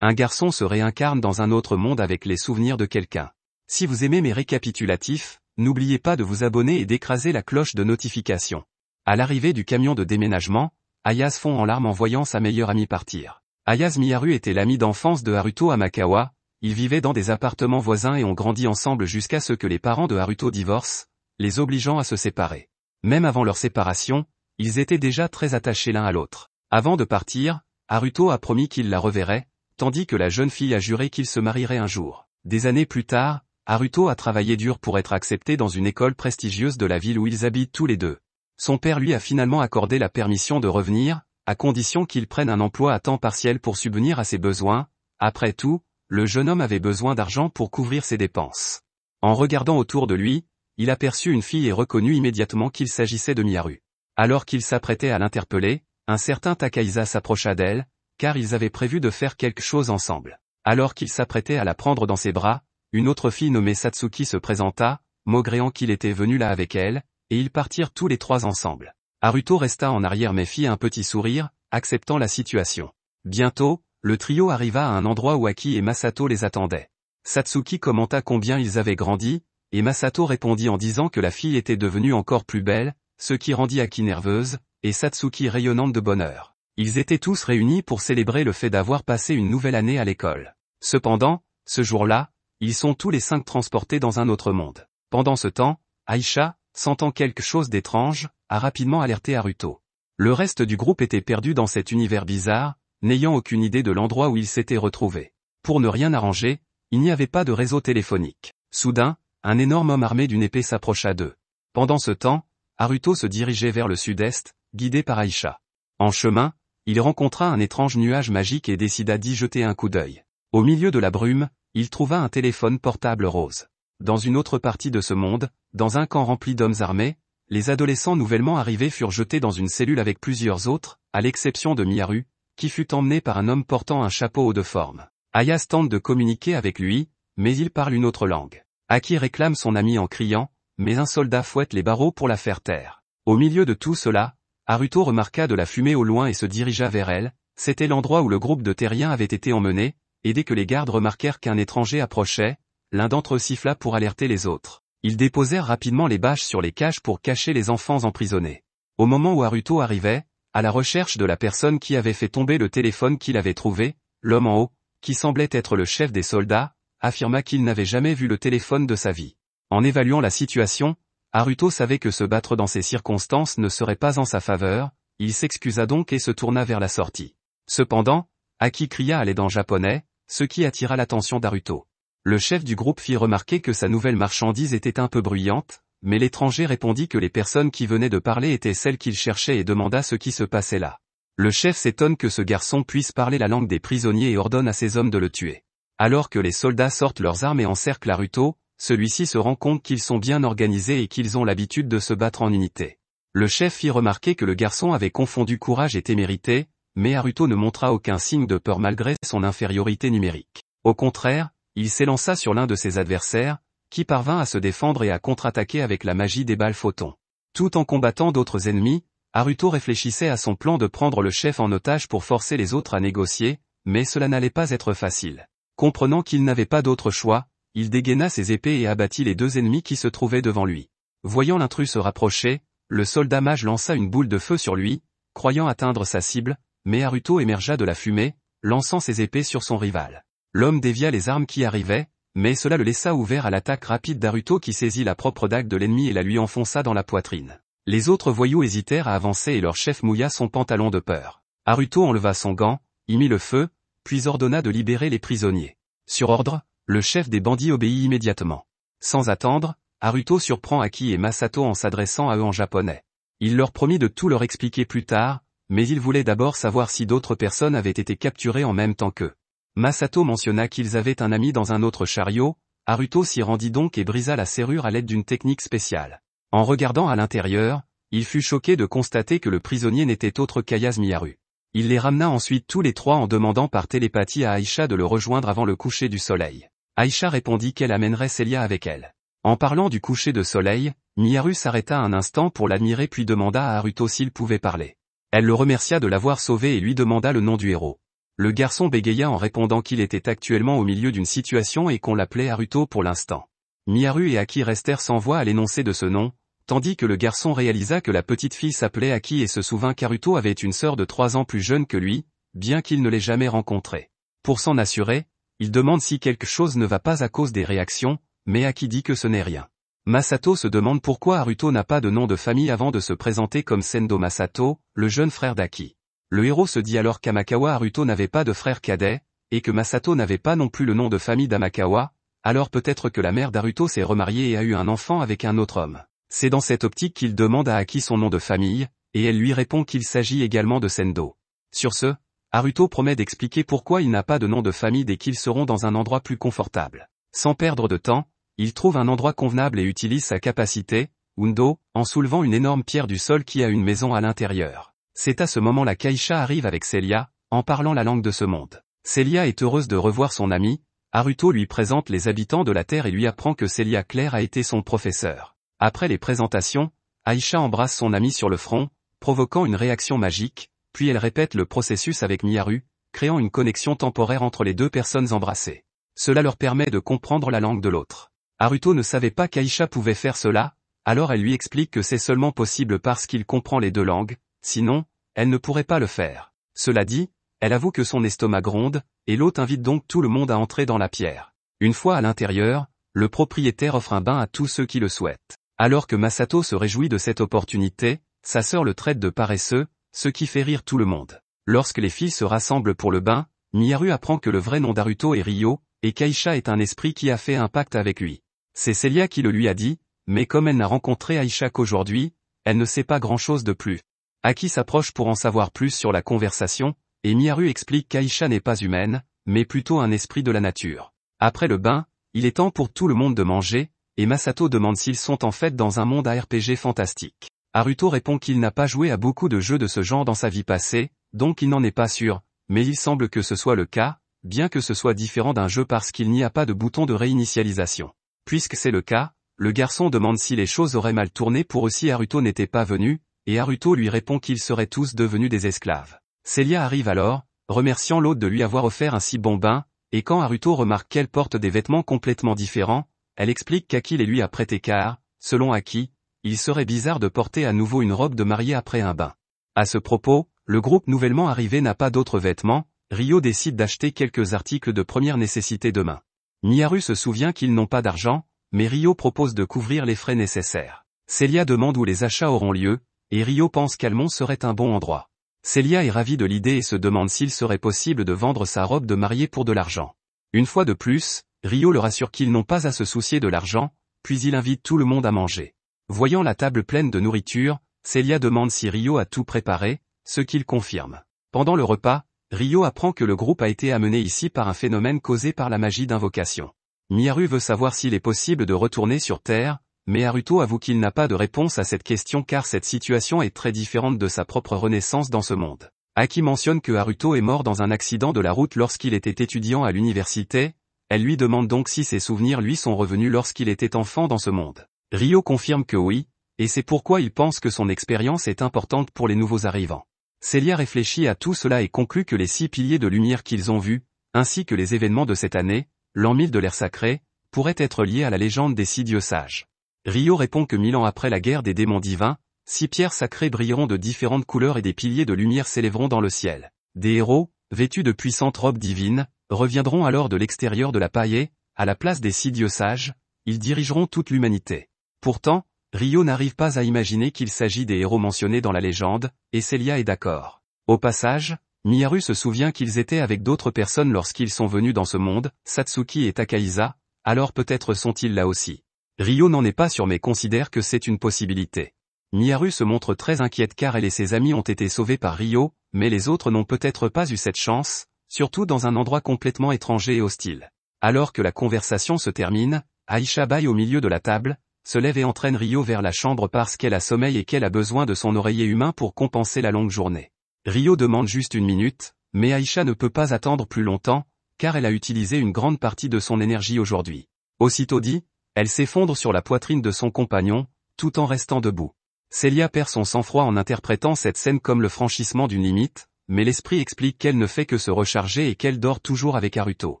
Un garçon se réincarne dans un autre monde avec les souvenirs de quelqu'un. Si vous aimez mes récapitulatifs, n'oubliez pas de vous abonner et d'écraser la cloche de notification. À l'arrivée du camion de déménagement, Ayaz fond en larmes en voyant sa meilleure amie partir. Ayaz Miyaru était l'ami d'enfance de Haruto Amakawa, ils vivaient dans des appartements voisins et ont grandi ensemble jusqu'à ce que les parents de Haruto divorcent, les obligeant à se séparer. Même avant leur séparation, ils étaient déjà très attachés l'un à l'autre. Avant de partir, Haruto a promis qu'il la reverrait, tandis que la jeune fille a juré qu'ils se marieraient un jour. Des années plus tard, Haruto a travaillé dur pour être accepté dans une école prestigieuse de la ville où ils habitent tous les deux. Son père lui a finalement accordé la permission de revenir, à condition qu'il prenne un emploi à temps partiel pour subvenir à ses besoins. Après tout, le jeune homme avait besoin d'argent pour couvrir ses dépenses. En regardant autour de lui, il aperçut une fille et reconnut immédiatement qu'il s'agissait de Miyaru. Alors qu'il s'apprêtait à l'interpeller, un certain Takaiza s'approcha d'elle, car ils avaient prévu de faire quelque chose ensemble. Alors qu'ils s'apprêtaient à la prendre dans ses bras, une autre fille nommée Satsuki se présenta, maugréant qu'il était venu là avec elle, et ils partirent tous les trois ensemble. Haruto resta en arrière mais fit un petit sourire, acceptant la situation. Bientôt, le trio arriva à un endroit où Aki et Masato les attendaient. Satsuki commenta combien ils avaient grandi, et Masato répondit en disant que la fille était devenue encore plus belle, ce qui rendit Aki nerveuse, et Satsuki rayonnante de bonheur. Ils étaient tous réunis pour célébrer le fait d'avoir passé une nouvelle année à l'école. Cependant, ce jour-là, ils sont tous les cinq transportés dans un autre monde. Pendant ce temps, Aïcha, sentant quelque chose d'étrange, a rapidement alerté Aruto. Le reste du groupe était perdu dans cet univers bizarre, n'ayant aucune idée de l'endroit où ils s'étaient retrouvés. Pour ne rien arranger, il n'y avait pas de réseau téléphonique. Soudain, un énorme homme armé d'une épée s'approcha d'eux. Pendant ce temps, Haruto se dirigeait vers le sud-est, guidé par Aïcha. En chemin, il rencontra un étrange nuage magique et décida d'y jeter un coup d'œil. Au milieu de la brume, il trouva un téléphone portable rose. Dans une autre partie de ce monde, dans un camp rempli d'hommes armés, les adolescents nouvellement arrivés furent jetés dans une cellule avec plusieurs autres, à l'exception de Miyaru, qui fut emmené par un homme portant un chapeau haut de forme. Ayas tente de communiquer avec lui, mais il parle une autre langue. Aki réclame son ami en criant, mais un soldat fouette les barreaux pour la faire taire. Au milieu de tout cela, Aruto remarqua de la fumée au loin et se dirigea vers elle, c'était l'endroit où le groupe de terriens avait été emmené, et dès que les gardes remarquèrent qu'un étranger approchait, l'un d'entre eux siffla pour alerter les autres. Ils déposèrent rapidement les bâches sur les cages pour cacher les enfants emprisonnés. Au moment où Aruto arrivait, à la recherche de la personne qui avait fait tomber le téléphone qu'il avait trouvé, l'homme en haut, qui semblait être le chef des soldats, affirma qu'il n'avait jamais vu le téléphone de sa vie. En évaluant la situation, Aruto savait que se battre dans ces circonstances ne serait pas en sa faveur, il s'excusa donc et se tourna vers la sortie. Cependant, Aki cria à l'aidant japonais, ce qui attira l'attention d'Aruto. Le chef du groupe fit remarquer que sa nouvelle marchandise était un peu bruyante, mais l'étranger répondit que les personnes qui venaient de parler étaient celles qu'il cherchait et demanda ce qui se passait là. Le chef s'étonne que ce garçon puisse parler la langue des prisonniers et ordonne à ses hommes de le tuer. Alors que les soldats sortent leurs armes et encerclent Aruto celui-ci se rend compte qu'ils sont bien organisés et qu'ils ont l'habitude de se battre en unité. Le chef fit remarquer que le garçon avait confondu courage et témérité, mais Aruto ne montra aucun signe de peur malgré son infériorité numérique. Au contraire, il s'élança sur l'un de ses adversaires, qui parvint à se défendre et à contre-attaquer avec la magie des balles photons. Tout en combattant d'autres ennemis, Aruto réfléchissait à son plan de prendre le chef en otage pour forcer les autres à négocier, mais cela n'allait pas être facile. Comprenant qu'il n'avait pas d'autre choix, il dégaina ses épées et abattit les deux ennemis qui se trouvaient devant lui. Voyant l'intrus se rapprocher, le soldat mage lança une boule de feu sur lui, croyant atteindre sa cible, mais Aruto émergea de la fumée, lançant ses épées sur son rival. L'homme dévia les armes qui arrivaient, mais cela le laissa ouvert à l'attaque rapide d'Aruto qui saisit la propre dague de l'ennemi et la lui enfonça dans la poitrine. Les autres voyous hésitèrent à avancer et leur chef mouilla son pantalon de peur. Aruto enleva son gant, y mit le feu, puis ordonna de libérer les prisonniers. Sur ordre, le chef des bandits obéit immédiatement. Sans attendre, Haruto surprend Aki et Masato en s'adressant à eux en japonais. Il leur promit de tout leur expliquer plus tard, mais il voulait d'abord savoir si d'autres personnes avaient été capturées en même temps qu'eux. Masato mentionna qu'ils avaient un ami dans un autre chariot, Haruto s'y rendit donc et brisa la serrure à l'aide d'une technique spéciale. En regardant à l'intérieur, il fut choqué de constater que le prisonnier n'était autre qu'Ayaz Miyaru. Il les ramena ensuite tous les trois en demandant par télépathie à Aisha de le rejoindre avant le coucher du soleil. Aïcha répondit qu'elle amènerait Célia avec elle. En parlant du coucher de soleil, Miyaru s'arrêta un instant pour l'admirer puis demanda à Haruto s'il pouvait parler. Elle le remercia de l'avoir sauvé et lui demanda le nom du héros. Le garçon bégaya en répondant qu'il était actuellement au milieu d'une situation et qu'on l'appelait Haruto pour l'instant. Miyaru et Aki restèrent sans voix à l'énoncé de ce nom, tandis que le garçon réalisa que la petite fille s'appelait Aki et se souvint qu'Aruto avait une sœur de trois ans plus jeune que lui, bien qu'il ne l'ait jamais rencontrée. Pour s'en assurer, il demande si quelque chose ne va pas à cause des réactions, mais Aki dit que ce n'est rien. Masato se demande pourquoi Haruto n'a pas de nom de famille avant de se présenter comme Sendo Masato, le jeune frère d'Aki. Le héros se dit alors qu'Amakawa Haruto n'avait pas de frère cadet, et que Masato n'avait pas non plus le nom de famille d'Amakawa, alors peut-être que la mère d'Aruto s'est remariée et a eu un enfant avec un autre homme. C'est dans cette optique qu'il demande à Aki son nom de famille, et elle lui répond qu'il s'agit également de Sendo. Sur ce, Haruto promet d'expliquer pourquoi il n'a pas de nom de famille dès qu'ils seront dans un endroit plus confortable. Sans perdre de temps, il trouve un endroit convenable et utilise sa capacité, Undo, en soulevant une énorme pierre du sol qui a une maison à l'intérieur. C'est à ce moment-là qu'Aisha arrive avec Celia, en parlant la langue de ce monde. Celia est heureuse de revoir son ami, Haruto lui présente les habitants de la Terre et lui apprend que Celia Claire a été son professeur. Après les présentations, Aisha embrasse son ami sur le front, provoquant une réaction magique, puis elle répète le processus avec Miyaru, créant une connexion temporaire entre les deux personnes embrassées. Cela leur permet de comprendre la langue de l'autre. Haruto ne savait pas qu'Aisha pouvait faire cela, alors elle lui explique que c'est seulement possible parce qu'il comprend les deux langues, sinon, elle ne pourrait pas le faire. Cela dit, elle avoue que son estomac gronde, et l'hôte invite donc tout le monde à entrer dans la pierre. Une fois à l'intérieur, le propriétaire offre un bain à tous ceux qui le souhaitent. Alors que Masato se réjouit de cette opportunité, sa sœur le traite de paresseux, ce qui fait rire tout le monde. Lorsque les filles se rassemblent pour le bain, Miyaru apprend que le vrai nom d'Aruto est Ryo, et Kaisha est un esprit qui a fait un pacte avec lui. C'est Celia qui le lui a dit, mais comme elle n'a rencontré Aisha qu'aujourd'hui, elle ne sait pas grand-chose de plus. Aki s'approche pour en savoir plus sur la conversation, et Miyaru explique qu'Aisha n'est pas humaine, mais plutôt un esprit de la nature. Après le bain, il est temps pour tout le monde de manger, et Masato demande s'ils sont en fait dans un monde à RPG fantastique. Aruto répond qu'il n'a pas joué à beaucoup de jeux de ce genre dans sa vie passée, donc il n'en est pas sûr, mais il semble que ce soit le cas, bien que ce soit différent d'un jeu parce qu'il n'y a pas de bouton de réinitialisation. Puisque c'est le cas, le garçon demande si les choses auraient mal tourné pour eux si Haruto n'était pas venu, et Aruto lui répond qu'ils seraient tous devenus des esclaves. Celia arrive alors, remerciant l'hôte de lui avoir offert un si bon bain, et quand Aruto remarque qu'elle porte des vêtements complètement différents, elle explique qu'aki les lui a prêté car, selon Aki, il serait bizarre de porter à nouveau une robe de mariée après un bain. À ce propos, le groupe nouvellement arrivé n'a pas d'autres vêtements, Rio décide d'acheter quelques articles de première nécessité demain. Niharu se souvient qu'ils n'ont pas d'argent, mais Rio propose de couvrir les frais nécessaires. Célia demande où les achats auront lieu, et Rio pense qu'Almont serait un bon endroit. Célia est ravie de l'idée et se demande s'il serait possible de vendre sa robe de mariée pour de l'argent. Une fois de plus, Rio le rassure qu'ils n'ont pas à se soucier de l'argent, puis il invite tout le monde à manger. Voyant la table pleine de nourriture, Celia demande si Rio a tout préparé, ce qu'il confirme. Pendant le repas, Rio apprend que le groupe a été amené ici par un phénomène causé par la magie d'invocation. Miyaru veut savoir s'il est possible de retourner sur Terre, mais Haruto avoue qu'il n'a pas de réponse à cette question car cette situation est très différente de sa propre renaissance dans ce monde. Aki mentionne que Haruto est mort dans un accident de la route lorsqu'il était étudiant à l'université, elle lui demande donc si ses souvenirs lui sont revenus lorsqu'il était enfant dans ce monde. Rio confirme que oui, et c'est pourquoi il pense que son expérience est importante pour les nouveaux arrivants. Célia réfléchit à tout cela et conclut que les six piliers de lumière qu'ils ont vus, ainsi que les événements de cette année, l'an 1000 de l'ère sacrée, pourraient être liés à la légende des six dieux sages. Rio répond que mille ans après la guerre des démons divins, six pierres sacrées brilleront de différentes couleurs et des piliers de lumière s'élèveront dans le ciel. Des héros, vêtus de puissantes robes divines, reviendront alors de l'extérieur de la paillée, à la place des six dieux sages, ils dirigeront toute l'humanité. Pourtant, Ryo n'arrive pas à imaginer qu'il s'agit des héros mentionnés dans la légende, et Celia est d'accord. Au passage, Miyaru se souvient qu'ils étaient avec d'autres personnes lorsqu'ils sont venus dans ce monde, Satsuki et Takaisa, alors peut-être sont-ils là aussi. Rio n'en est pas sûr mais considère que c'est une possibilité. Miyaru se montre très inquiète car elle et ses amis ont été sauvés par Rio, mais les autres n'ont peut-être pas eu cette chance, surtout dans un endroit complètement étranger et hostile. Alors que la conversation se termine, Aisha baille au milieu de la table, se lève et entraîne Rio vers la chambre parce qu'elle a sommeil et qu'elle a besoin de son oreiller humain pour compenser la longue journée. Rio demande juste une minute, mais Aisha ne peut pas attendre plus longtemps, car elle a utilisé une grande partie de son énergie aujourd'hui. Aussitôt dit, elle s'effondre sur la poitrine de son compagnon, tout en restant debout. Célia perd son sang-froid en interprétant cette scène comme le franchissement d'une limite, mais l'esprit explique qu'elle ne fait que se recharger et qu'elle dort toujours avec Aruto.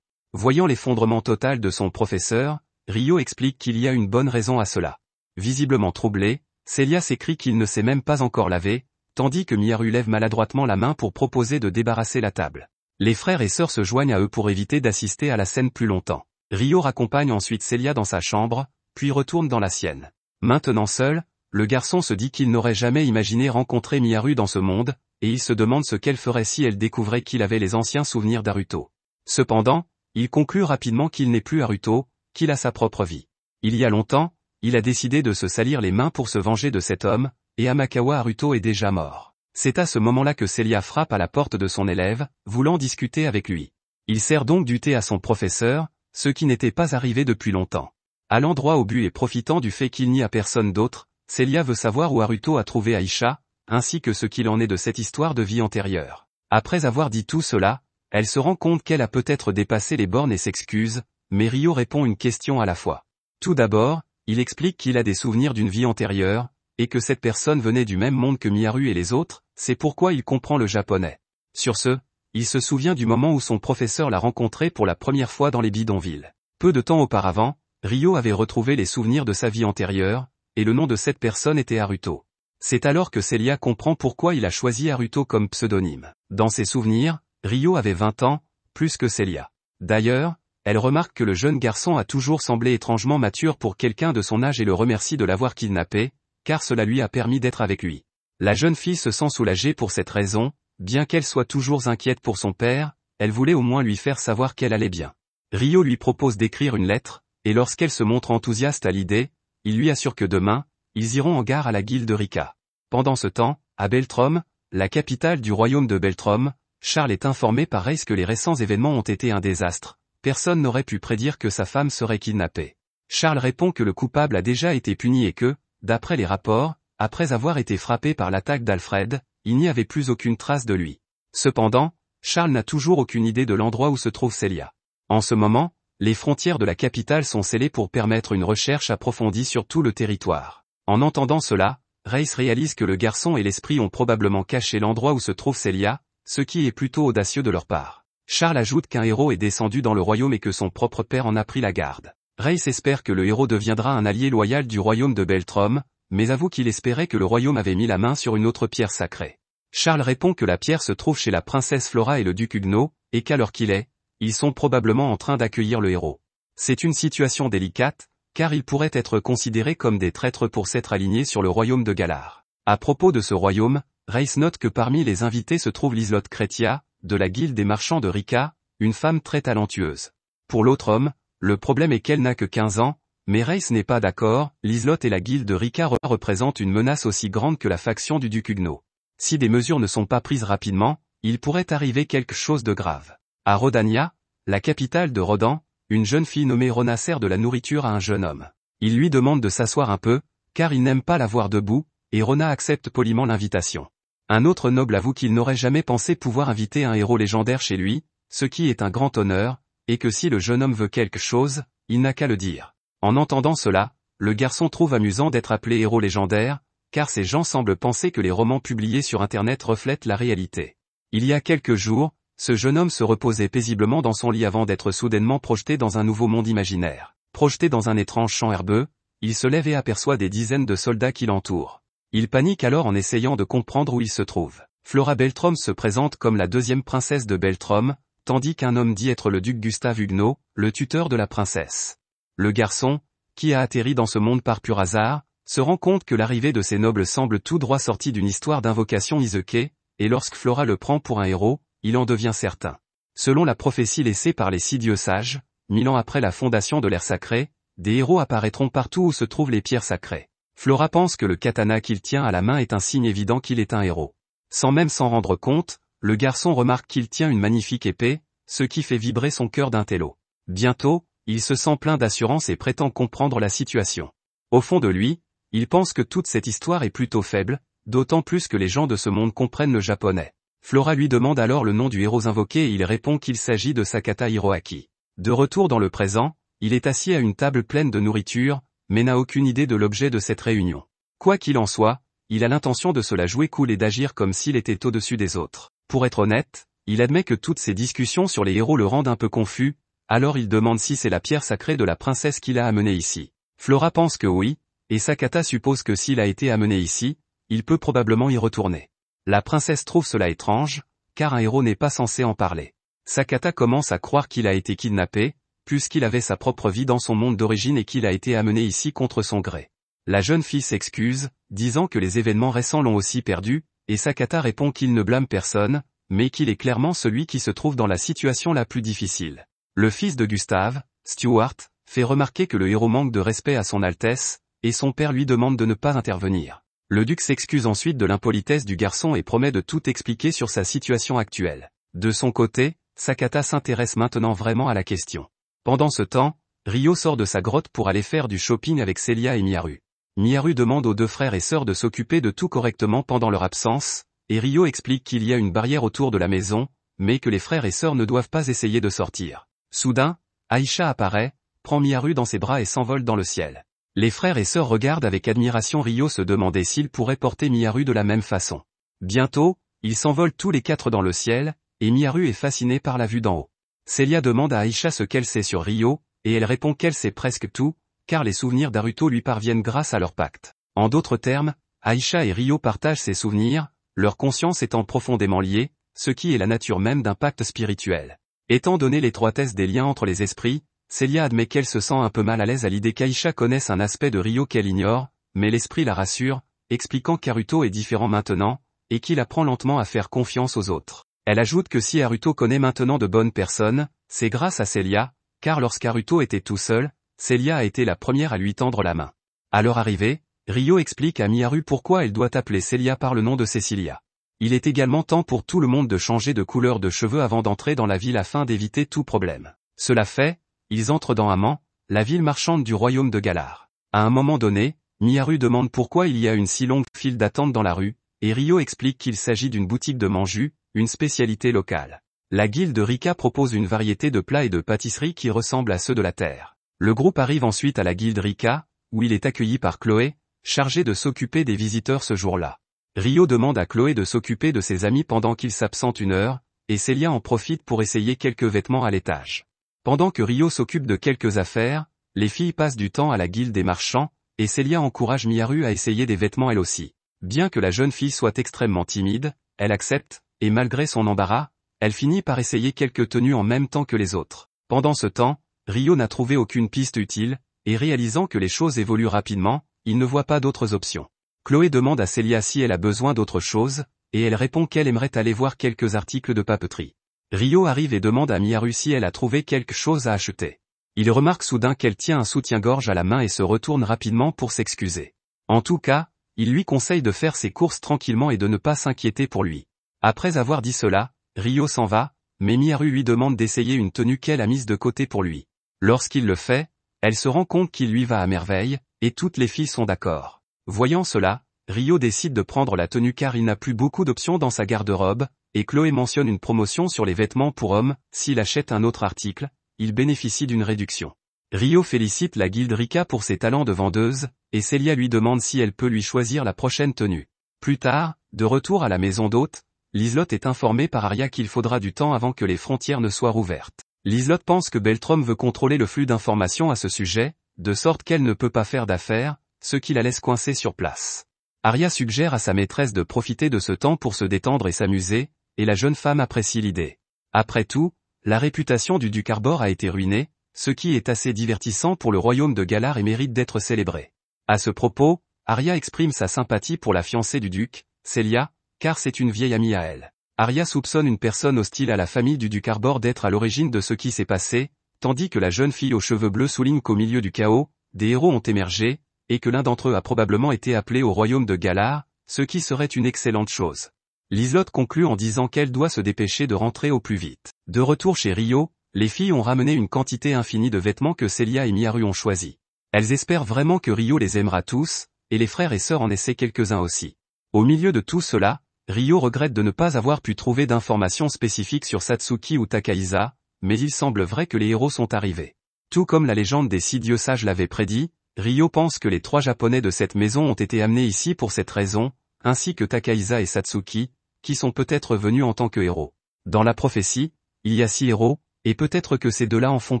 Voyant l'effondrement total de son professeur, Rio explique qu'il y a une bonne raison à cela. Visiblement troublé, Célia s'écrit qu'il ne s'est même pas encore lavé, tandis que Miyaru lève maladroitement la main pour proposer de débarrasser la table. Les frères et sœurs se joignent à eux pour éviter d'assister à la scène plus longtemps. Rio raccompagne ensuite Célia dans sa chambre, puis retourne dans la sienne. Maintenant seul, le garçon se dit qu'il n'aurait jamais imaginé rencontrer Miyaru dans ce monde, et il se demande ce qu'elle ferait si elle découvrait qu'il avait les anciens souvenirs d'Aruto. Cependant, il conclut rapidement qu'il n'est plus Aruto, qu'il a sa propre vie. Il y a longtemps, il a décidé de se salir les mains pour se venger de cet homme, et Amakawa Aruto est déjà mort. C'est à ce moment-là que Celia frappe à la porte de son élève, voulant discuter avec lui. Il sert donc du thé à son professeur, ce qui n'était pas arrivé depuis longtemps. À l'endroit au but et profitant du fait qu'il n'y a personne d'autre, Celia veut savoir où Aruto a trouvé Aisha, ainsi que ce qu'il en est de cette histoire de vie antérieure. Après avoir dit tout cela, elle se rend compte qu'elle a peut-être dépassé les bornes et s'excuse, mais Rio répond une question à la fois. Tout d'abord, il explique qu'il a des souvenirs d'une vie antérieure, et que cette personne venait du même monde que Miyaru et les autres, c'est pourquoi il comprend le japonais. Sur ce, il se souvient du moment où son professeur l'a rencontré pour la première fois dans les bidonvilles. Peu de temps auparavant, Rio avait retrouvé les souvenirs de sa vie antérieure, et le nom de cette personne était Haruto. C'est alors que Celia comprend pourquoi il a choisi Haruto comme pseudonyme. Dans ses souvenirs, Rio avait 20 ans, plus que Celia. D'ailleurs, elle remarque que le jeune garçon a toujours semblé étrangement mature pour quelqu'un de son âge et le remercie de l'avoir kidnappé, car cela lui a permis d'être avec lui. La jeune fille se sent soulagée pour cette raison, bien qu'elle soit toujours inquiète pour son père, elle voulait au moins lui faire savoir qu'elle allait bien. Rio lui propose d'écrire une lettre, et lorsqu'elle se montre enthousiaste à l'idée, il lui assure que demain, ils iront en gare à la guilde de Rica. Pendant ce temps, à Beltrom, la capitale du royaume de Beltrom, Charles est informé par Reis que les récents événements ont été un désastre, personne n'aurait pu prédire que sa femme serait kidnappée. Charles répond que le coupable a déjà été puni et que, d'après les rapports, après avoir été frappé par l'attaque d'Alfred, il n'y avait plus aucune trace de lui. Cependant, Charles n'a toujours aucune idée de l'endroit où se trouve Célia. En ce moment, les frontières de la capitale sont scellées pour permettre une recherche approfondie sur tout le territoire. En entendant cela, Race réalise que le garçon et l'esprit ont probablement caché l'endroit où se trouve Célia, ce qui est plutôt audacieux de leur part. Charles ajoute qu'un héros est descendu dans le royaume et que son propre père en a pris la garde. Reys espère que le héros deviendra un allié loyal du royaume de Beltrom, mais avoue qu'il espérait que le royaume avait mis la main sur une autre pierre sacrée. Charles répond que la pierre se trouve chez la princesse Flora et le duc Huguenot, et qu'à l'heure qu'il est, ils sont probablement en train d'accueillir le héros. C'est une situation délicate, car ils pourraient être considérés comme des traîtres pour s'être alignés sur le royaume de Galar. À propos de ce royaume, Reiss note que parmi les invités se trouve l'islotte Chrétia, de la guilde des marchands de Rica, une femme très talentueuse. Pour l'autre homme, le problème est qu'elle n'a que 15 ans, mais Reis n'est pas d'accord, l'islotte et la guilde de Rica représentent une menace aussi grande que la faction du duc Huguenot. Si des mesures ne sont pas prises rapidement, il pourrait arriver quelque chose de grave. À Rodania, la capitale de Rodan, une jeune fille nommée Rona sert de la nourriture à un jeune homme. Il lui demande de s'asseoir un peu, car il n'aime pas la voir debout, et Rona accepte poliment l'invitation. Un autre noble avoue qu'il n'aurait jamais pensé pouvoir inviter un héros légendaire chez lui, ce qui est un grand honneur, et que si le jeune homme veut quelque chose, il n'a qu'à le dire. En entendant cela, le garçon trouve amusant d'être appelé héros légendaire, car ces gens semblent penser que les romans publiés sur Internet reflètent la réalité. Il y a quelques jours, ce jeune homme se reposait paisiblement dans son lit avant d'être soudainement projeté dans un nouveau monde imaginaire. Projeté dans un étrange champ herbeux, il se lève et aperçoit des dizaines de soldats qui l'entourent. Il panique alors en essayant de comprendre où il se trouve. Flora Beltrom se présente comme la deuxième princesse de Beltrom, tandis qu'un homme dit être le duc Gustave Huguenot, le tuteur de la princesse. Le garçon, qui a atterri dans ce monde par pur hasard, se rend compte que l'arrivée de ces nobles semble tout droit sortie d'une histoire d'invocation isequée, et lorsque Flora le prend pour un héros, il en devient certain. Selon la prophétie laissée par les six dieux sages, mille ans après la fondation de l'ère sacrée, des héros apparaîtront partout où se trouvent les pierres sacrées. Flora pense que le katana qu'il tient à la main est un signe évident qu'il est un héros. Sans même s'en rendre compte, le garçon remarque qu'il tient une magnifique épée, ce qui fait vibrer son cœur d'un télo. Bientôt, il se sent plein d'assurance et prétend comprendre la situation. Au fond de lui, il pense que toute cette histoire est plutôt faible, d'autant plus que les gens de ce monde comprennent le japonais. Flora lui demande alors le nom du héros invoqué et il répond qu'il s'agit de Sakata Hiroaki. De retour dans le présent, il est assis à une table pleine de nourriture, mais n'a aucune idée de l'objet de cette réunion. Quoi qu'il en soit, il a l'intention de se la jouer cool et d'agir comme s'il était au-dessus des autres. Pour être honnête, il admet que toutes ces discussions sur les héros le rendent un peu confus, alors il demande si c'est la pierre sacrée de la princesse qu'il a amenée ici. Flora pense que oui, et Sakata suppose que s'il a été amené ici, il peut probablement y retourner. La princesse trouve cela étrange, car un héros n'est pas censé en parler. Sakata commence à croire qu'il a été kidnappé, puisqu'il avait sa propre vie dans son monde d'origine et qu'il a été amené ici contre son gré. La jeune fille s'excuse, disant que les événements récents l'ont aussi perdu, et Sakata répond qu'il ne blâme personne, mais qu'il est clairement celui qui se trouve dans la situation la plus difficile. Le fils de Gustave, Stuart, fait remarquer que le héros manque de respect à son Altesse, et son père lui demande de ne pas intervenir. Le duc s'excuse ensuite de l'impolitesse du garçon et promet de tout expliquer sur sa situation actuelle. De son côté, Sakata s'intéresse maintenant vraiment à la question. Pendant ce temps, Rio sort de sa grotte pour aller faire du shopping avec Celia et Miyaru. Miyaru demande aux deux frères et sœurs de s'occuper de tout correctement pendant leur absence, et Rio explique qu'il y a une barrière autour de la maison, mais que les frères et sœurs ne doivent pas essayer de sortir. Soudain, Aisha apparaît, prend Miyaru dans ses bras et s'envole dans le ciel. Les frères et sœurs regardent avec admiration Rio se demander s'il pourrait porter Miyaru de la même façon. Bientôt, ils s'envolent tous les quatre dans le ciel, et Miyaru est fasciné par la vue d'en haut. Célia demande à Aisha ce qu'elle sait sur Rio, et elle répond qu'elle sait presque tout, car les souvenirs d'Aruto lui parviennent grâce à leur pacte. En d'autres termes, Aisha et Rio partagent ces souvenirs, leur conscience étant profondément liée, ce qui est la nature même d'un pacte spirituel. Étant donné l'étroitesse des liens entre les esprits, Célia admet qu'elle se sent un peu mal à l'aise à l'idée qu'Aisha connaisse un aspect de Rio qu'elle ignore, mais l'esprit la rassure, expliquant qu'Aruto est différent maintenant, et qu'il apprend lentement à faire confiance aux autres. Elle ajoute que si Haruto connaît maintenant de bonnes personnes, c'est grâce à Célia, car lorsqu'Haruto était tout seul, Célia a été la première à lui tendre la main. À leur arrivée, Ryo explique à Miyaru pourquoi elle doit appeler Célia par le nom de Cecilia. Il est également temps pour tout le monde de changer de couleur de cheveux avant d'entrer dans la ville afin d'éviter tout problème. Cela fait, ils entrent dans Aman, la ville marchande du royaume de Galar. À un moment donné, Miyaru demande pourquoi il y a une si longue file d'attente dans la rue, et Ryo explique qu'il s'agit d'une boutique de manjus, une spécialité locale. La guilde Rika propose une variété de plats et de pâtisseries qui ressemblent à ceux de la terre. Le groupe arrive ensuite à la guilde Rika, où il est accueilli par Chloé, chargée de s'occuper des visiteurs ce jour-là. Rio demande à Chloé de s'occuper de ses amis pendant qu'il s'absente une heure, et Célia en profite pour essayer quelques vêtements à l'étage. Pendant que Rio s'occupe de quelques affaires, les filles passent du temps à la guilde des marchands, et Célia encourage Miyaru à essayer des vêtements elle aussi. Bien que la jeune fille soit extrêmement timide, elle accepte, et malgré son embarras, elle finit par essayer quelques tenues en même temps que les autres. Pendant ce temps, Rio n'a trouvé aucune piste utile, et réalisant que les choses évoluent rapidement, il ne voit pas d'autres options. Chloé demande à Célia si elle a besoin d'autre chose, et elle répond qu'elle aimerait aller voir quelques articles de papeterie. Rio arrive et demande à Miyaru si elle a trouvé quelque chose à acheter. Il remarque soudain qu'elle tient un soutien-gorge à la main et se retourne rapidement pour s'excuser. En tout cas, il lui conseille de faire ses courses tranquillement et de ne pas s'inquiéter pour lui. Après avoir dit cela, Rio s'en va, mais Miyaru lui demande d'essayer une tenue qu'elle a mise de côté pour lui. Lorsqu'il le fait, elle se rend compte qu'il lui va à merveille, et toutes les filles sont d'accord. Voyant cela, Rio décide de prendre la tenue car il n'a plus beaucoup d'options dans sa garde-robe, et Chloé mentionne une promotion sur les vêtements pour hommes, s'il achète un autre article, il bénéficie d'une réduction. Rio félicite la guilde Rika pour ses talents de vendeuse, et Celia lui demande si elle peut lui choisir la prochaine tenue. Plus tard, de retour à la maison d'hôte, L'Islotte est informée par Aria qu'il faudra du temps avant que les frontières ne soient rouvertes. L'Islotte pense que Beltrum veut contrôler le flux d'informations à ce sujet, de sorte qu'elle ne peut pas faire d'affaires, ce qui la laisse coincée sur place. Aria suggère à sa maîtresse de profiter de ce temps pour se détendre et s'amuser, et la jeune femme apprécie l'idée. Après tout, la réputation du duc Arbor a été ruinée, ce qui est assez divertissant pour le royaume de Galar et mérite d'être célébré. À ce propos, Aria exprime sa sympathie pour la fiancée du duc, Célia, car c'est une vieille amie à elle. Arya soupçonne une personne hostile à la famille du duc Arbor d'être à l'origine de ce qui s'est passé, tandis que la jeune fille aux cheveux bleus souligne qu'au milieu du chaos, des héros ont émergé, et que l'un d'entre eux a probablement été appelé au royaume de Galar, ce qui serait une excellente chose. L'islotte conclut en disant qu'elle doit se dépêcher de rentrer au plus vite. De retour chez Rio, les filles ont ramené une quantité infinie de vêtements que Célia et Miaru ont choisis. Elles espèrent vraiment que Rio les aimera tous, et les frères et sœurs en essaient quelques-uns aussi. Au milieu de tout cela, Ryo regrette de ne pas avoir pu trouver d'informations spécifiques sur Satsuki ou Takaiza, mais il semble vrai que les héros sont arrivés. Tout comme la légende des six dieux sages l'avait prédit, Ryo pense que les trois japonais de cette maison ont été amenés ici pour cette raison, ainsi que Takaiza et Satsuki, qui sont peut-être venus en tant que héros. Dans la prophétie, il y a six héros, et peut-être que ces deux-là en font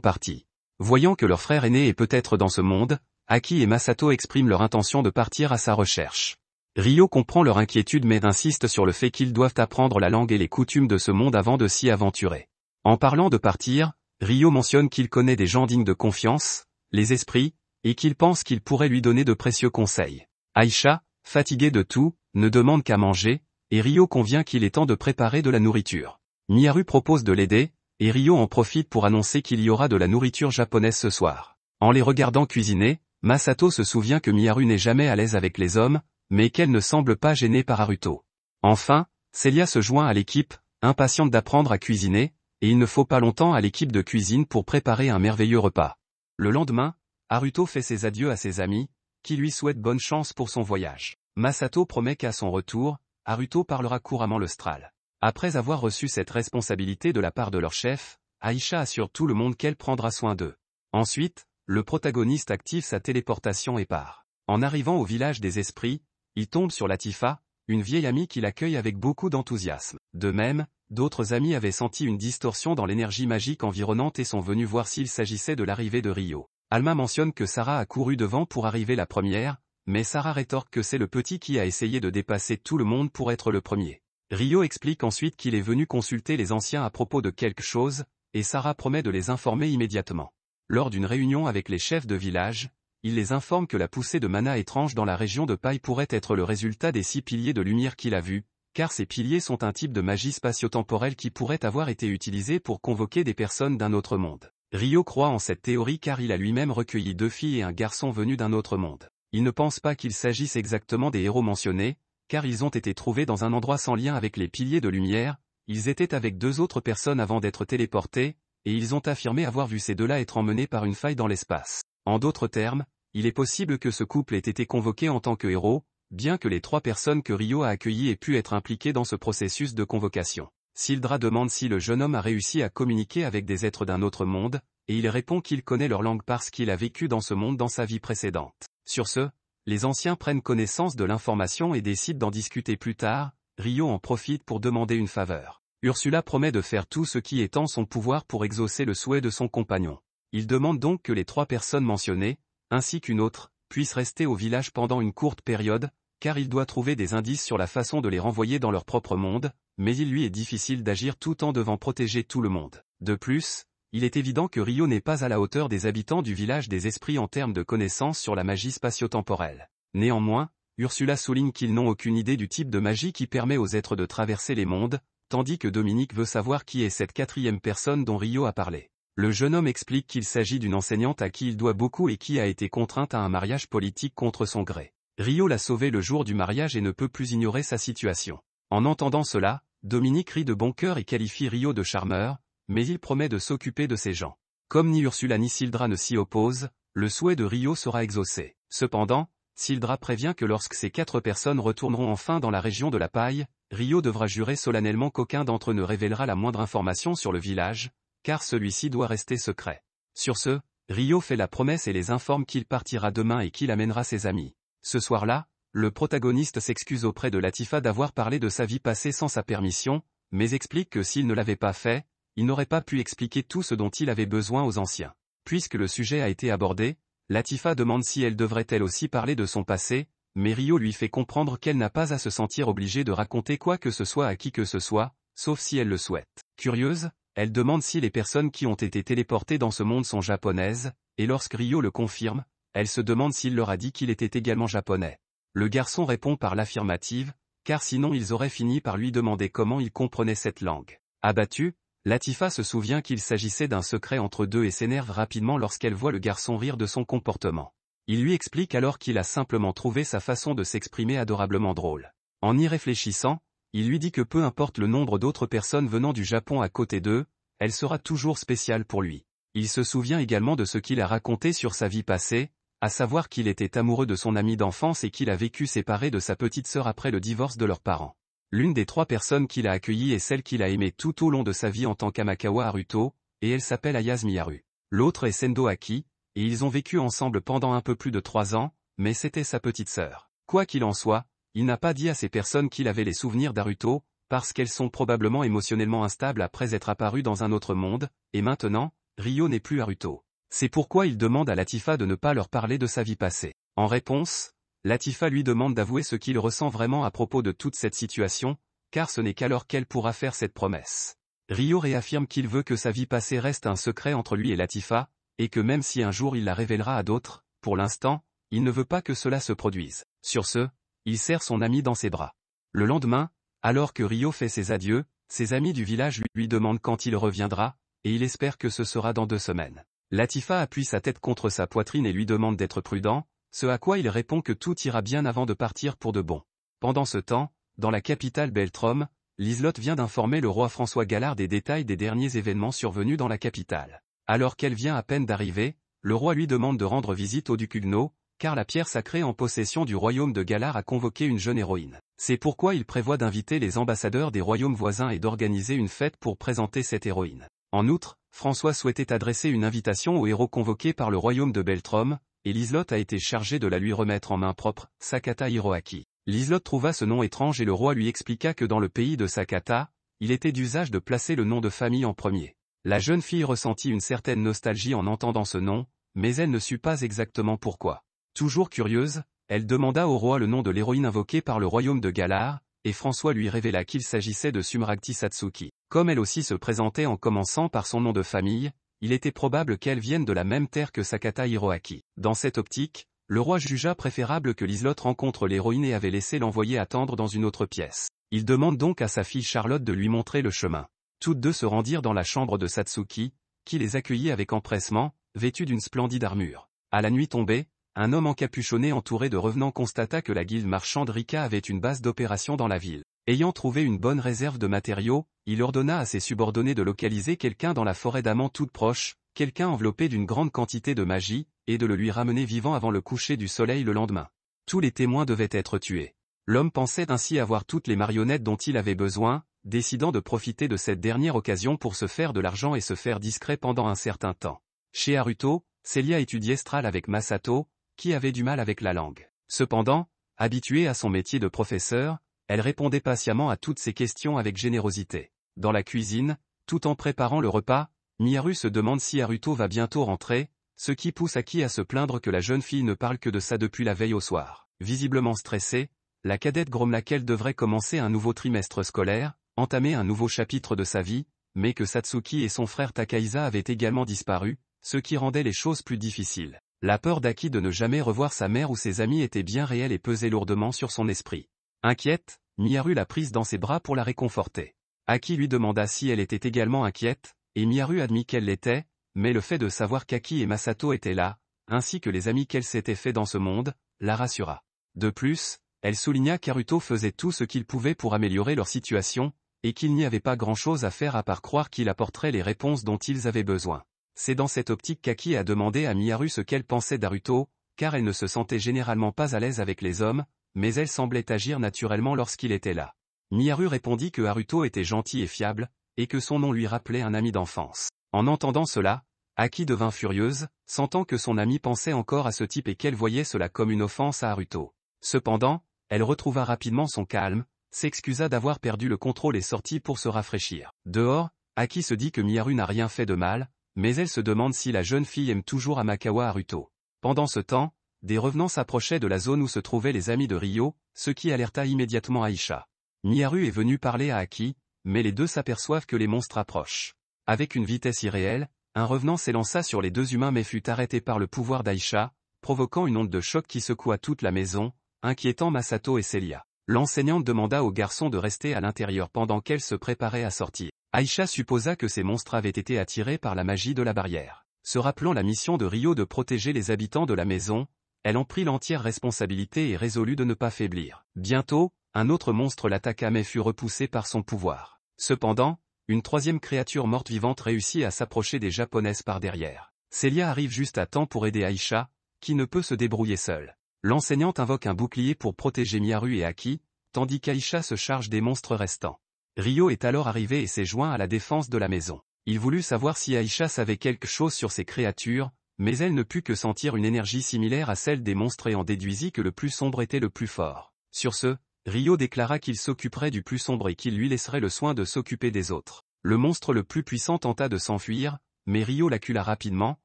partie. Voyant que leur frère aîné est peut-être dans ce monde, Aki et Masato expriment leur intention de partir à sa recherche. Rio comprend leur inquiétude mais insiste sur le fait qu'ils doivent apprendre la langue et les coutumes de ce monde avant de s'y aventurer. En parlant de partir, Rio mentionne qu'il connaît des gens dignes de confiance, les esprits, et qu'il pense qu'il pourrait lui donner de précieux conseils. Aïcha, fatiguée de tout, ne demande qu'à manger, et Rio convient qu'il est temps de préparer de la nourriture. Miyaru propose de l'aider, et Rio en profite pour annoncer qu'il y aura de la nourriture japonaise ce soir. En les regardant cuisiner, Masato se souvient que Miyaru n'est jamais à l'aise avec les hommes, mais qu'elle ne semble pas gênée par Aruto. Enfin, Célia se joint à l'équipe, impatiente d'apprendre à cuisiner, et il ne faut pas longtemps à l'équipe de cuisine pour préparer un merveilleux repas. Le lendemain, Aruto fait ses adieux à ses amis, qui lui souhaitent bonne chance pour son voyage. Masato promet qu'à son retour, Aruto parlera couramment l'Austral. Après avoir reçu cette responsabilité de la part de leur chef, Aisha assure tout le monde qu'elle prendra soin d'eux. Ensuite, le protagoniste active sa téléportation et part. En arrivant au village des esprits, il tombe sur Latifa, une vieille amie qui l'accueille avec beaucoup d'enthousiasme. De même, d'autres amis avaient senti une distorsion dans l'énergie magique environnante et sont venus voir s'il s'agissait de l'arrivée de Rio. Alma mentionne que Sarah a couru devant pour arriver la première, mais Sarah rétorque que c'est le petit qui a essayé de dépasser tout le monde pour être le premier. Rio explique ensuite qu'il est venu consulter les anciens à propos de quelque chose, et Sarah promet de les informer immédiatement. Lors d'une réunion avec les chefs de village, il les informe que la poussée de mana étrange dans la région de paille pourrait être le résultat des six piliers de lumière qu'il a vus, car ces piliers sont un type de magie spatio-temporelle qui pourrait avoir été utilisé pour convoquer des personnes d'un autre monde. Rio croit en cette théorie car il a lui-même recueilli deux filles et un garçon venus d'un autre monde. Il ne pense pas qu'il s'agisse exactement des héros mentionnés, car ils ont été trouvés dans un endroit sans lien avec les piliers de lumière, ils étaient avec deux autres personnes avant d'être téléportés, et ils ont affirmé avoir vu ces deux-là être emmenés par une faille dans l'espace. En d'autres termes, il est possible que ce couple ait été convoqué en tant que héros, bien que les trois personnes que Rio a accueillies aient pu être impliquées dans ce processus de convocation. Sildra demande si le jeune homme a réussi à communiquer avec des êtres d'un autre monde, et il répond qu'il connaît leur langue parce qu'il a vécu dans ce monde dans sa vie précédente. Sur ce, les anciens prennent connaissance de l'information et décident d'en discuter plus tard, Rio en profite pour demander une faveur. Ursula promet de faire tout ce qui est en son pouvoir pour exaucer le souhait de son compagnon. Il demande donc que les trois personnes mentionnées, ainsi qu'une autre, puisse rester au village pendant une courte période, car il doit trouver des indices sur la façon de les renvoyer dans leur propre monde, mais il lui est difficile d'agir tout en devant protéger tout le monde. De plus, il est évident que Rio n'est pas à la hauteur des habitants du village des esprits en termes de connaissances sur la magie spatio-temporelle. Néanmoins, Ursula souligne qu'ils n'ont aucune idée du type de magie qui permet aux êtres de traverser les mondes, tandis que Dominique veut savoir qui est cette quatrième personne dont Rio a parlé. Le jeune homme explique qu'il s'agit d'une enseignante à qui il doit beaucoup et qui a été contrainte à un mariage politique contre son gré. Rio l'a sauvée le jour du mariage et ne peut plus ignorer sa situation. En entendant cela, Dominique rit de bon cœur et qualifie Rio de charmeur, mais il promet de s'occuper de ses gens. Comme ni Ursula ni Sildra ne s'y opposent, le souhait de Rio sera exaucé. Cependant, Sildra prévient que lorsque ces quatre personnes retourneront enfin dans la région de la paille, Rio devra jurer solennellement qu'aucun d'entre eux ne révélera la moindre information sur le village, car celui-ci doit rester secret. Sur ce, Rio fait la promesse et les informe qu'il partira demain et qu'il amènera ses amis. Ce soir-là, le protagoniste s'excuse auprès de Latifa d'avoir parlé de sa vie passée sans sa permission, mais explique que s'il ne l'avait pas fait, il n'aurait pas pu expliquer tout ce dont il avait besoin aux anciens. Puisque le sujet a été abordé, Latifa demande si elle devrait elle aussi parler de son passé, mais Rio lui fait comprendre qu'elle n'a pas à se sentir obligée de raconter quoi que ce soit à qui que ce soit, sauf si elle le souhaite. Curieuse, elle demande si les personnes qui ont été téléportées dans ce monde sont japonaises, et lorsque Ryo le confirme, elle se demande s'il leur a dit qu'il était également japonais. Le garçon répond par l'affirmative, car sinon ils auraient fini par lui demander comment il comprenait cette langue. Abattu, Latifa se souvient qu'il s'agissait d'un secret entre deux et s'énerve rapidement lorsqu'elle voit le garçon rire de son comportement. Il lui explique alors qu'il a simplement trouvé sa façon de s'exprimer adorablement drôle. En y réfléchissant, il lui dit que peu importe le nombre d'autres personnes venant du Japon à côté d'eux, elle sera toujours spéciale pour lui. Il se souvient également de ce qu'il a raconté sur sa vie passée, à savoir qu'il était amoureux de son ami d'enfance et qu'il a vécu séparé de sa petite sœur après le divorce de leurs parents. L'une des trois personnes qu'il a accueillies est celle qu'il a aimée tout au long de sa vie en tant qu'Amakawa Haruto, et elle s'appelle Ayaz Miyaru. L'autre est Sendo Aki, et ils ont vécu ensemble pendant un peu plus de trois ans, mais c'était sa petite sœur. Quoi qu'il en soit, il n'a pas dit à ces personnes qu'il avait les souvenirs d'Aruto, parce qu'elles sont probablement émotionnellement instables après être apparues dans un autre monde, et maintenant, Ryo n'est plus Aruto. C'est pourquoi il demande à Latifa de ne pas leur parler de sa vie passée. En réponse, Latifa lui demande d'avouer ce qu'il ressent vraiment à propos de toute cette situation, car ce n'est qu'alors qu'elle pourra faire cette promesse. Ryo réaffirme qu'il veut que sa vie passée reste un secret entre lui et Latifa, et que même si un jour il la révélera à d'autres, pour l'instant, il ne veut pas que cela se produise. Sur ce, il serre son ami dans ses bras. Le lendemain, alors que Rio fait ses adieux, ses amis du village lui demandent quand il reviendra, et il espère que ce sera dans deux semaines. Latifa appuie sa tête contre sa poitrine et lui demande d'être prudent, ce à quoi il répond que tout ira bien avant de partir pour de bon. Pendant ce temps, dans la capitale Beltrom, Lislotte vient d'informer le roi François Gallard des détails des derniers événements survenus dans la capitale. Alors qu'elle vient à peine d'arriver, le roi lui demande de rendre visite au Ducugno, car la pierre sacrée en possession du royaume de Galar a convoqué une jeune héroïne. C'est pourquoi il prévoit d'inviter les ambassadeurs des royaumes voisins et d'organiser une fête pour présenter cette héroïne. En outre, François souhaitait adresser une invitation au héros convoqué par le royaume de Beltrom, et l'islotte a été chargée de la lui remettre en main propre, Sakata Hiroaki. L'islotte trouva ce nom étrange et le roi lui expliqua que dans le pays de Sakata, il était d'usage de placer le nom de famille en premier. La jeune fille ressentit une certaine nostalgie en entendant ce nom, mais elle ne sut pas exactement pourquoi. Toujours curieuse, elle demanda au roi le nom de l'héroïne invoquée par le royaume de Galar, et François lui révéla qu'il s'agissait de Sumrakti Satsuki. Comme elle aussi se présentait en commençant par son nom de famille, il était probable qu'elle vienne de la même terre que Sakata Hiroaki. Dans cette optique, le roi jugea préférable que l'islotte rencontre l'héroïne et avait laissé l'envoyer attendre dans une autre pièce. Il demande donc à sa fille Charlotte de lui montrer le chemin. Toutes deux se rendirent dans la chambre de Satsuki, qui les accueillit avec empressement, vêtue d'une splendide armure. À la nuit tombée, un homme encapuchonné entouré de revenants constata que la guilde marchande Rika avait une base d'opération dans la ville. Ayant trouvé une bonne réserve de matériaux, il ordonna à ses subordonnés de localiser quelqu'un dans la forêt d'Amant toute proche, quelqu'un enveloppé d'une grande quantité de magie, et de le lui ramener vivant avant le coucher du soleil le lendemain. Tous les témoins devaient être tués. L'homme pensait ainsi avoir toutes les marionnettes dont il avait besoin, décidant de profiter de cette dernière occasion pour se faire de l'argent et se faire discret pendant un certain temps. Chez Haruto, Celia étudiait Stral avec Masato, qui avait du mal avec la langue. Cependant, habituée à son métier de professeur, elle répondait patiemment à toutes ses questions avec générosité. Dans la cuisine, tout en préparant le repas, Miyaru se demande si Haruto va bientôt rentrer, ce qui pousse Aki à se plaindre que la jeune fille ne parle que de ça depuis la veille au soir. Visiblement stressée, la cadette grommela qu'elle devrait commencer un nouveau trimestre scolaire, entamer un nouveau chapitre de sa vie, mais que Satsuki et son frère Takaiza avaient également disparu, ce qui rendait les choses plus difficiles. La peur d'Aki de ne jamais revoir sa mère ou ses amis était bien réelle et pesait lourdement sur son esprit. Inquiète, Miyaru la prise dans ses bras pour la réconforter. Aki lui demanda si elle était également inquiète, et Miyaru admit qu'elle l'était, mais le fait de savoir qu'Aki et Masato étaient là, ainsi que les amis qu'elle s'était fait dans ce monde, la rassura. De plus, elle souligna qu'Aruto faisait tout ce qu'il pouvait pour améliorer leur situation, et qu'il n'y avait pas grand-chose à faire à part croire qu'il apporterait les réponses dont ils avaient besoin. C'est dans cette optique qu'Aki a demandé à Miyaru ce qu'elle pensait d'Aruto, car elle ne se sentait généralement pas à l'aise avec les hommes, mais elle semblait agir naturellement lorsqu'il était là. Miyaru répondit que Aruto était gentil et fiable, et que son nom lui rappelait un ami d'enfance. En entendant cela, Aki devint furieuse, sentant que son ami pensait encore à ce type et qu'elle voyait cela comme une offense à Aruto. Cependant, elle retrouva rapidement son calme, s'excusa d'avoir perdu le contrôle et sortit pour se rafraîchir. Dehors, Aki se dit que Miyaru n'a rien fait de mal, mais elle se demande si la jeune fille aime toujours Amakawa Haruto. Pendant ce temps, des revenants s'approchaient de la zone où se trouvaient les amis de Ryo, ce qui alerta immédiatement Aisha. Miyaru est venu parler à Aki, mais les deux s'aperçoivent que les monstres approchent. Avec une vitesse irréelle, un revenant s'élança sur les deux humains mais fut arrêté par le pouvoir d'Aisha, provoquant une onde de choc qui secoua toute la maison, inquiétant Masato et Celia l'enseignante demanda au garçon de rester à l'intérieur pendant qu'elle se préparait à sortir. Aïcha supposa que ces monstres avaient été attirés par la magie de la barrière. Se rappelant la mission de Rio de protéger les habitants de la maison, elle en prit l'entière responsabilité et résolut de ne pas faiblir. Bientôt, un autre monstre l'attaqua mais fut repoussé par son pouvoir. Cependant, une troisième créature morte-vivante réussit à s'approcher des japonaises par derrière. Célia arrive juste à temps pour aider Aïcha, qui ne peut se débrouiller seule. L'enseignante invoque un bouclier pour protéger Miyaru et Aki, tandis qu'Aisha se charge des monstres restants. Ryo est alors arrivé et s'est joint à la défense de la maison. Il voulut savoir si Aisha savait quelque chose sur ces créatures, mais elle ne put que sentir une énergie similaire à celle des monstres et en déduisit que le plus sombre était le plus fort. Sur ce, Ryo déclara qu'il s'occuperait du plus sombre et qu'il lui laisserait le soin de s'occuper des autres. Le monstre le plus puissant tenta de s'enfuir, mais Ryo l'accula rapidement,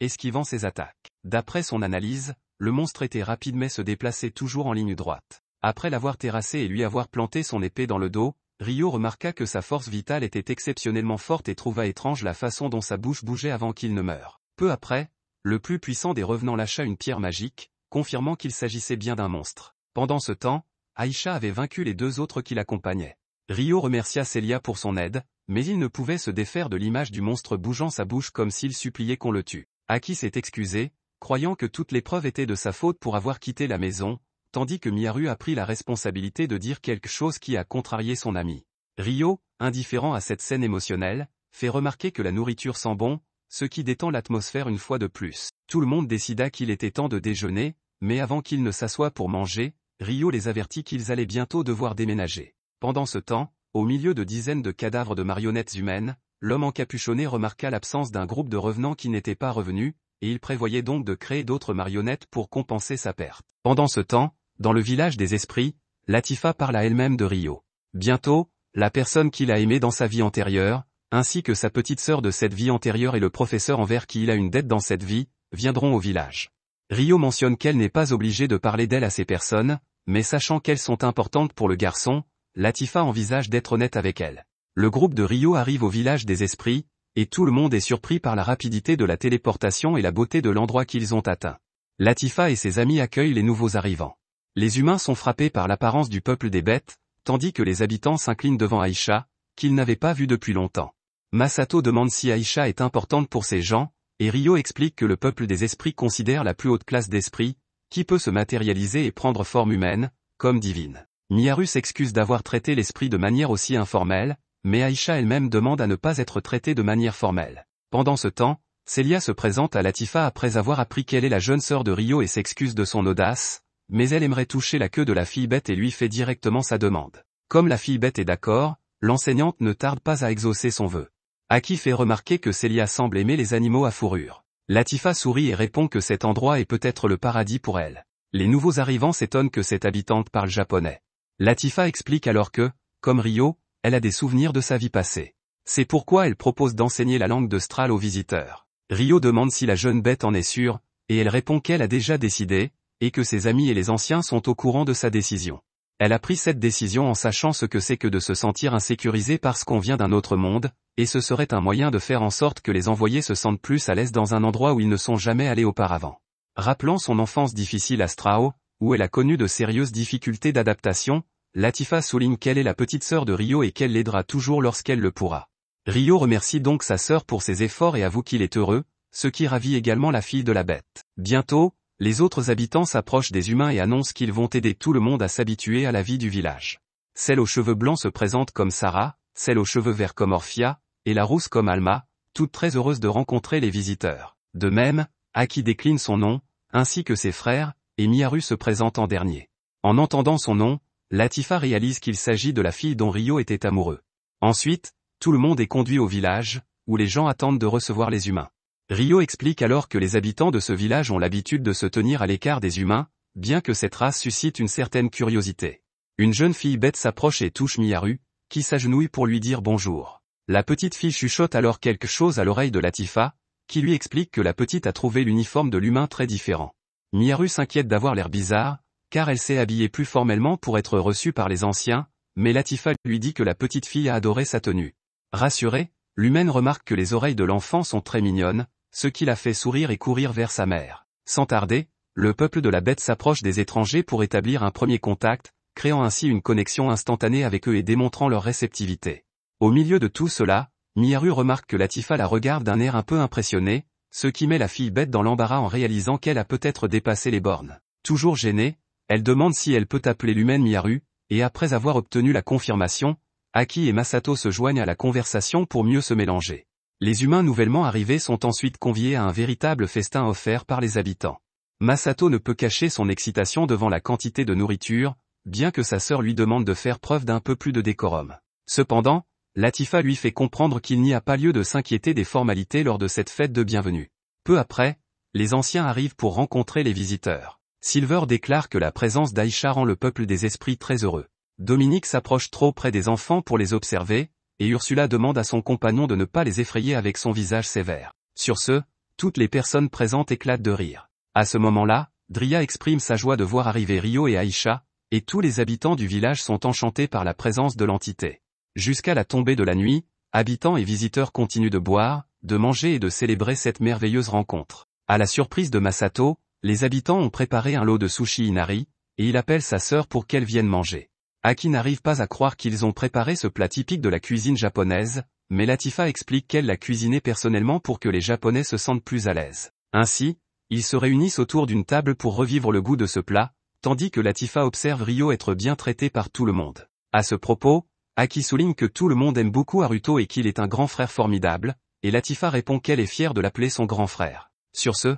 esquivant ses attaques. D'après son analyse, le monstre était rapide mais se déplaçait toujours en ligne droite. Après l'avoir terrassé et lui avoir planté son épée dans le dos, Ryo remarqua que sa force vitale était exceptionnellement forte et trouva étrange la façon dont sa bouche bougeait avant qu'il ne meure. Peu après, le plus puissant des revenants lâcha une pierre magique, confirmant qu'il s'agissait bien d'un monstre. Pendant ce temps, Aisha avait vaincu les deux autres qui l'accompagnaient. Ryo remercia Celia pour son aide, mais il ne pouvait se défaire de l'image du monstre bougeant sa bouche comme s'il suppliait qu'on le tue. Aki s'est excusé, croyant que toute l'épreuve était de sa faute pour avoir quitté la maison, tandis que Miyaru a pris la responsabilité de dire quelque chose qui a contrarié son ami. Rio, indifférent à cette scène émotionnelle, fait remarquer que la nourriture sent bon, ce qui détend l'atmosphère une fois de plus. Tout le monde décida qu'il était temps de déjeuner, mais avant qu'ils ne s'assoient pour manger, Rio les avertit qu'ils allaient bientôt devoir déménager. Pendant ce temps, au milieu de dizaines de cadavres de marionnettes humaines, l'homme encapuchonné remarqua l'absence d'un groupe de revenants qui n'était pas revenus, et il prévoyait donc de créer d'autres marionnettes pour compenser sa perte. Pendant ce temps, dans le village des esprits, Latifa parle à elle-même de Rio. Bientôt, la personne qu'il a aimée dans sa vie antérieure, ainsi que sa petite sœur de cette vie antérieure et le professeur envers qui il a une dette dans cette vie, viendront au village. Rio mentionne qu'elle n'est pas obligée de parler d'elle à ces personnes, mais sachant qu'elles sont importantes pour le garçon, Latifa envisage d'être honnête avec elle. Le groupe de Rio arrive au village des esprits, et tout le monde est surpris par la rapidité de la téléportation et la beauté de l'endroit qu'ils ont atteint. Latifa et ses amis accueillent les nouveaux arrivants. Les humains sont frappés par l'apparence du peuple des bêtes, tandis que les habitants s'inclinent devant Aïcha, qu'ils n'avaient pas vu depuis longtemps. Masato demande si Aïcha est importante pour ces gens, et Ryo explique que le peuple des esprits considère la plus haute classe d'esprit, qui peut se matérialiser et prendre forme humaine, comme divine. Miyaru s'excuse d'avoir traité l'esprit de manière aussi informelle, mais Aïcha elle-même demande à ne pas être traitée de manière formelle. Pendant ce temps, Célia se présente à Latifa après avoir appris qu'elle est la jeune sœur de Rio et s'excuse de son audace, mais elle aimerait toucher la queue de la fille bête et lui fait directement sa demande. Comme la fille bête est d'accord, l'enseignante ne tarde pas à exaucer son vœu. Aki fait remarquer que Célia semble aimer les animaux à fourrure. Latifa sourit et répond que cet endroit est peut-être le paradis pour elle. Les nouveaux arrivants s'étonnent que cette habitante parle japonais. Latifa explique alors que, comme Rio, elle a des souvenirs de sa vie passée. C'est pourquoi elle propose d'enseigner la langue de Strahl aux visiteurs. Rio demande si la jeune bête en est sûre, et elle répond qu'elle a déjà décidé, et que ses amis et les anciens sont au courant de sa décision. Elle a pris cette décision en sachant ce que c'est que de se sentir insécurisé parce qu'on vient d'un autre monde, et ce serait un moyen de faire en sorte que les envoyés se sentent plus à l'aise dans un endroit où ils ne sont jamais allés auparavant. Rappelant son enfance difficile à Strao, où elle a connu de sérieuses difficultés d'adaptation, Latifa souligne qu'elle est la petite sœur de Rio et qu'elle l'aidera toujours lorsqu'elle le pourra. Rio remercie donc sa sœur pour ses efforts et avoue qu'il est heureux, ce qui ravit également la fille de la bête. Bientôt, les autres habitants s'approchent des humains et annoncent qu'ils vont aider tout le monde à s'habituer à la vie du village. Celle aux cheveux blancs se présente comme Sarah, celle aux cheveux verts comme Orphia, et la rousse comme Alma, toutes très heureuses de rencontrer les visiteurs. De même, Aki décline son nom, ainsi que ses frères, et Miyaru se présente en dernier. En entendant son nom, Latifa réalise qu'il s'agit de la fille dont Rio était amoureux. Ensuite, tout le monde est conduit au village, où les gens attendent de recevoir les humains. Rio explique alors que les habitants de ce village ont l'habitude de se tenir à l'écart des humains, bien que cette race suscite une certaine curiosité. Une jeune fille bête s'approche et touche Miyaru, qui s'agenouille pour lui dire bonjour. La petite fille chuchote alors quelque chose à l'oreille de Latifa, qui lui explique que la petite a trouvé l'uniforme de l'humain très différent. Miyaru s'inquiète d'avoir l'air bizarre, car elle s'est habillée plus formellement pour être reçue par les anciens, mais Latifa lui dit que la petite fille a adoré sa tenue. Rassurée, l'humaine remarque que les oreilles de l'enfant sont très mignonnes, ce qui la fait sourire et courir vers sa mère. Sans tarder, le peuple de la bête s'approche des étrangers pour établir un premier contact, créant ainsi une connexion instantanée avec eux et démontrant leur réceptivité. Au milieu de tout cela, Miyaru remarque que Latifa la regarde d'un air un peu impressionné, ce qui met la fille bête dans l'embarras en réalisant qu'elle a peut-être dépassé les bornes. Toujours gênée, elle demande si elle peut appeler l'humaine Miyaru, et après avoir obtenu la confirmation, Aki et Masato se joignent à la conversation pour mieux se mélanger. Les humains nouvellement arrivés sont ensuite conviés à un véritable festin offert par les habitants. Masato ne peut cacher son excitation devant la quantité de nourriture, bien que sa sœur lui demande de faire preuve d'un peu plus de décorum. Cependant, Latifa lui fait comprendre qu'il n'y a pas lieu de s'inquiéter des formalités lors de cette fête de bienvenue. Peu après, les anciens arrivent pour rencontrer les visiteurs. Silver déclare que la présence d'Aïcha rend le peuple des esprits très heureux. Dominique s'approche trop près des enfants pour les observer, et Ursula demande à son compagnon de ne pas les effrayer avec son visage sévère. Sur ce, toutes les personnes présentes éclatent de rire. À ce moment-là, Dria exprime sa joie de voir arriver Rio et Aïcha, et tous les habitants du village sont enchantés par la présence de l'entité. Jusqu'à la tombée de la nuit, habitants et visiteurs continuent de boire, de manger et de célébrer cette merveilleuse rencontre. À la surprise de Masato, les habitants ont préparé un lot de sushi Inari, et il appelle sa sœur pour qu'elle vienne manger. Aki n'arrive pas à croire qu'ils ont préparé ce plat typique de la cuisine japonaise, mais Latifa explique qu'elle l'a cuisiné personnellement pour que les Japonais se sentent plus à l'aise. Ainsi, ils se réunissent autour d'une table pour revivre le goût de ce plat, tandis que Latifa observe Ryo être bien traité par tout le monde. À ce propos, Aki souligne que tout le monde aime beaucoup Haruto et qu'il est un grand frère formidable, et Latifa répond qu'elle est fière de l'appeler son grand frère. Sur ce,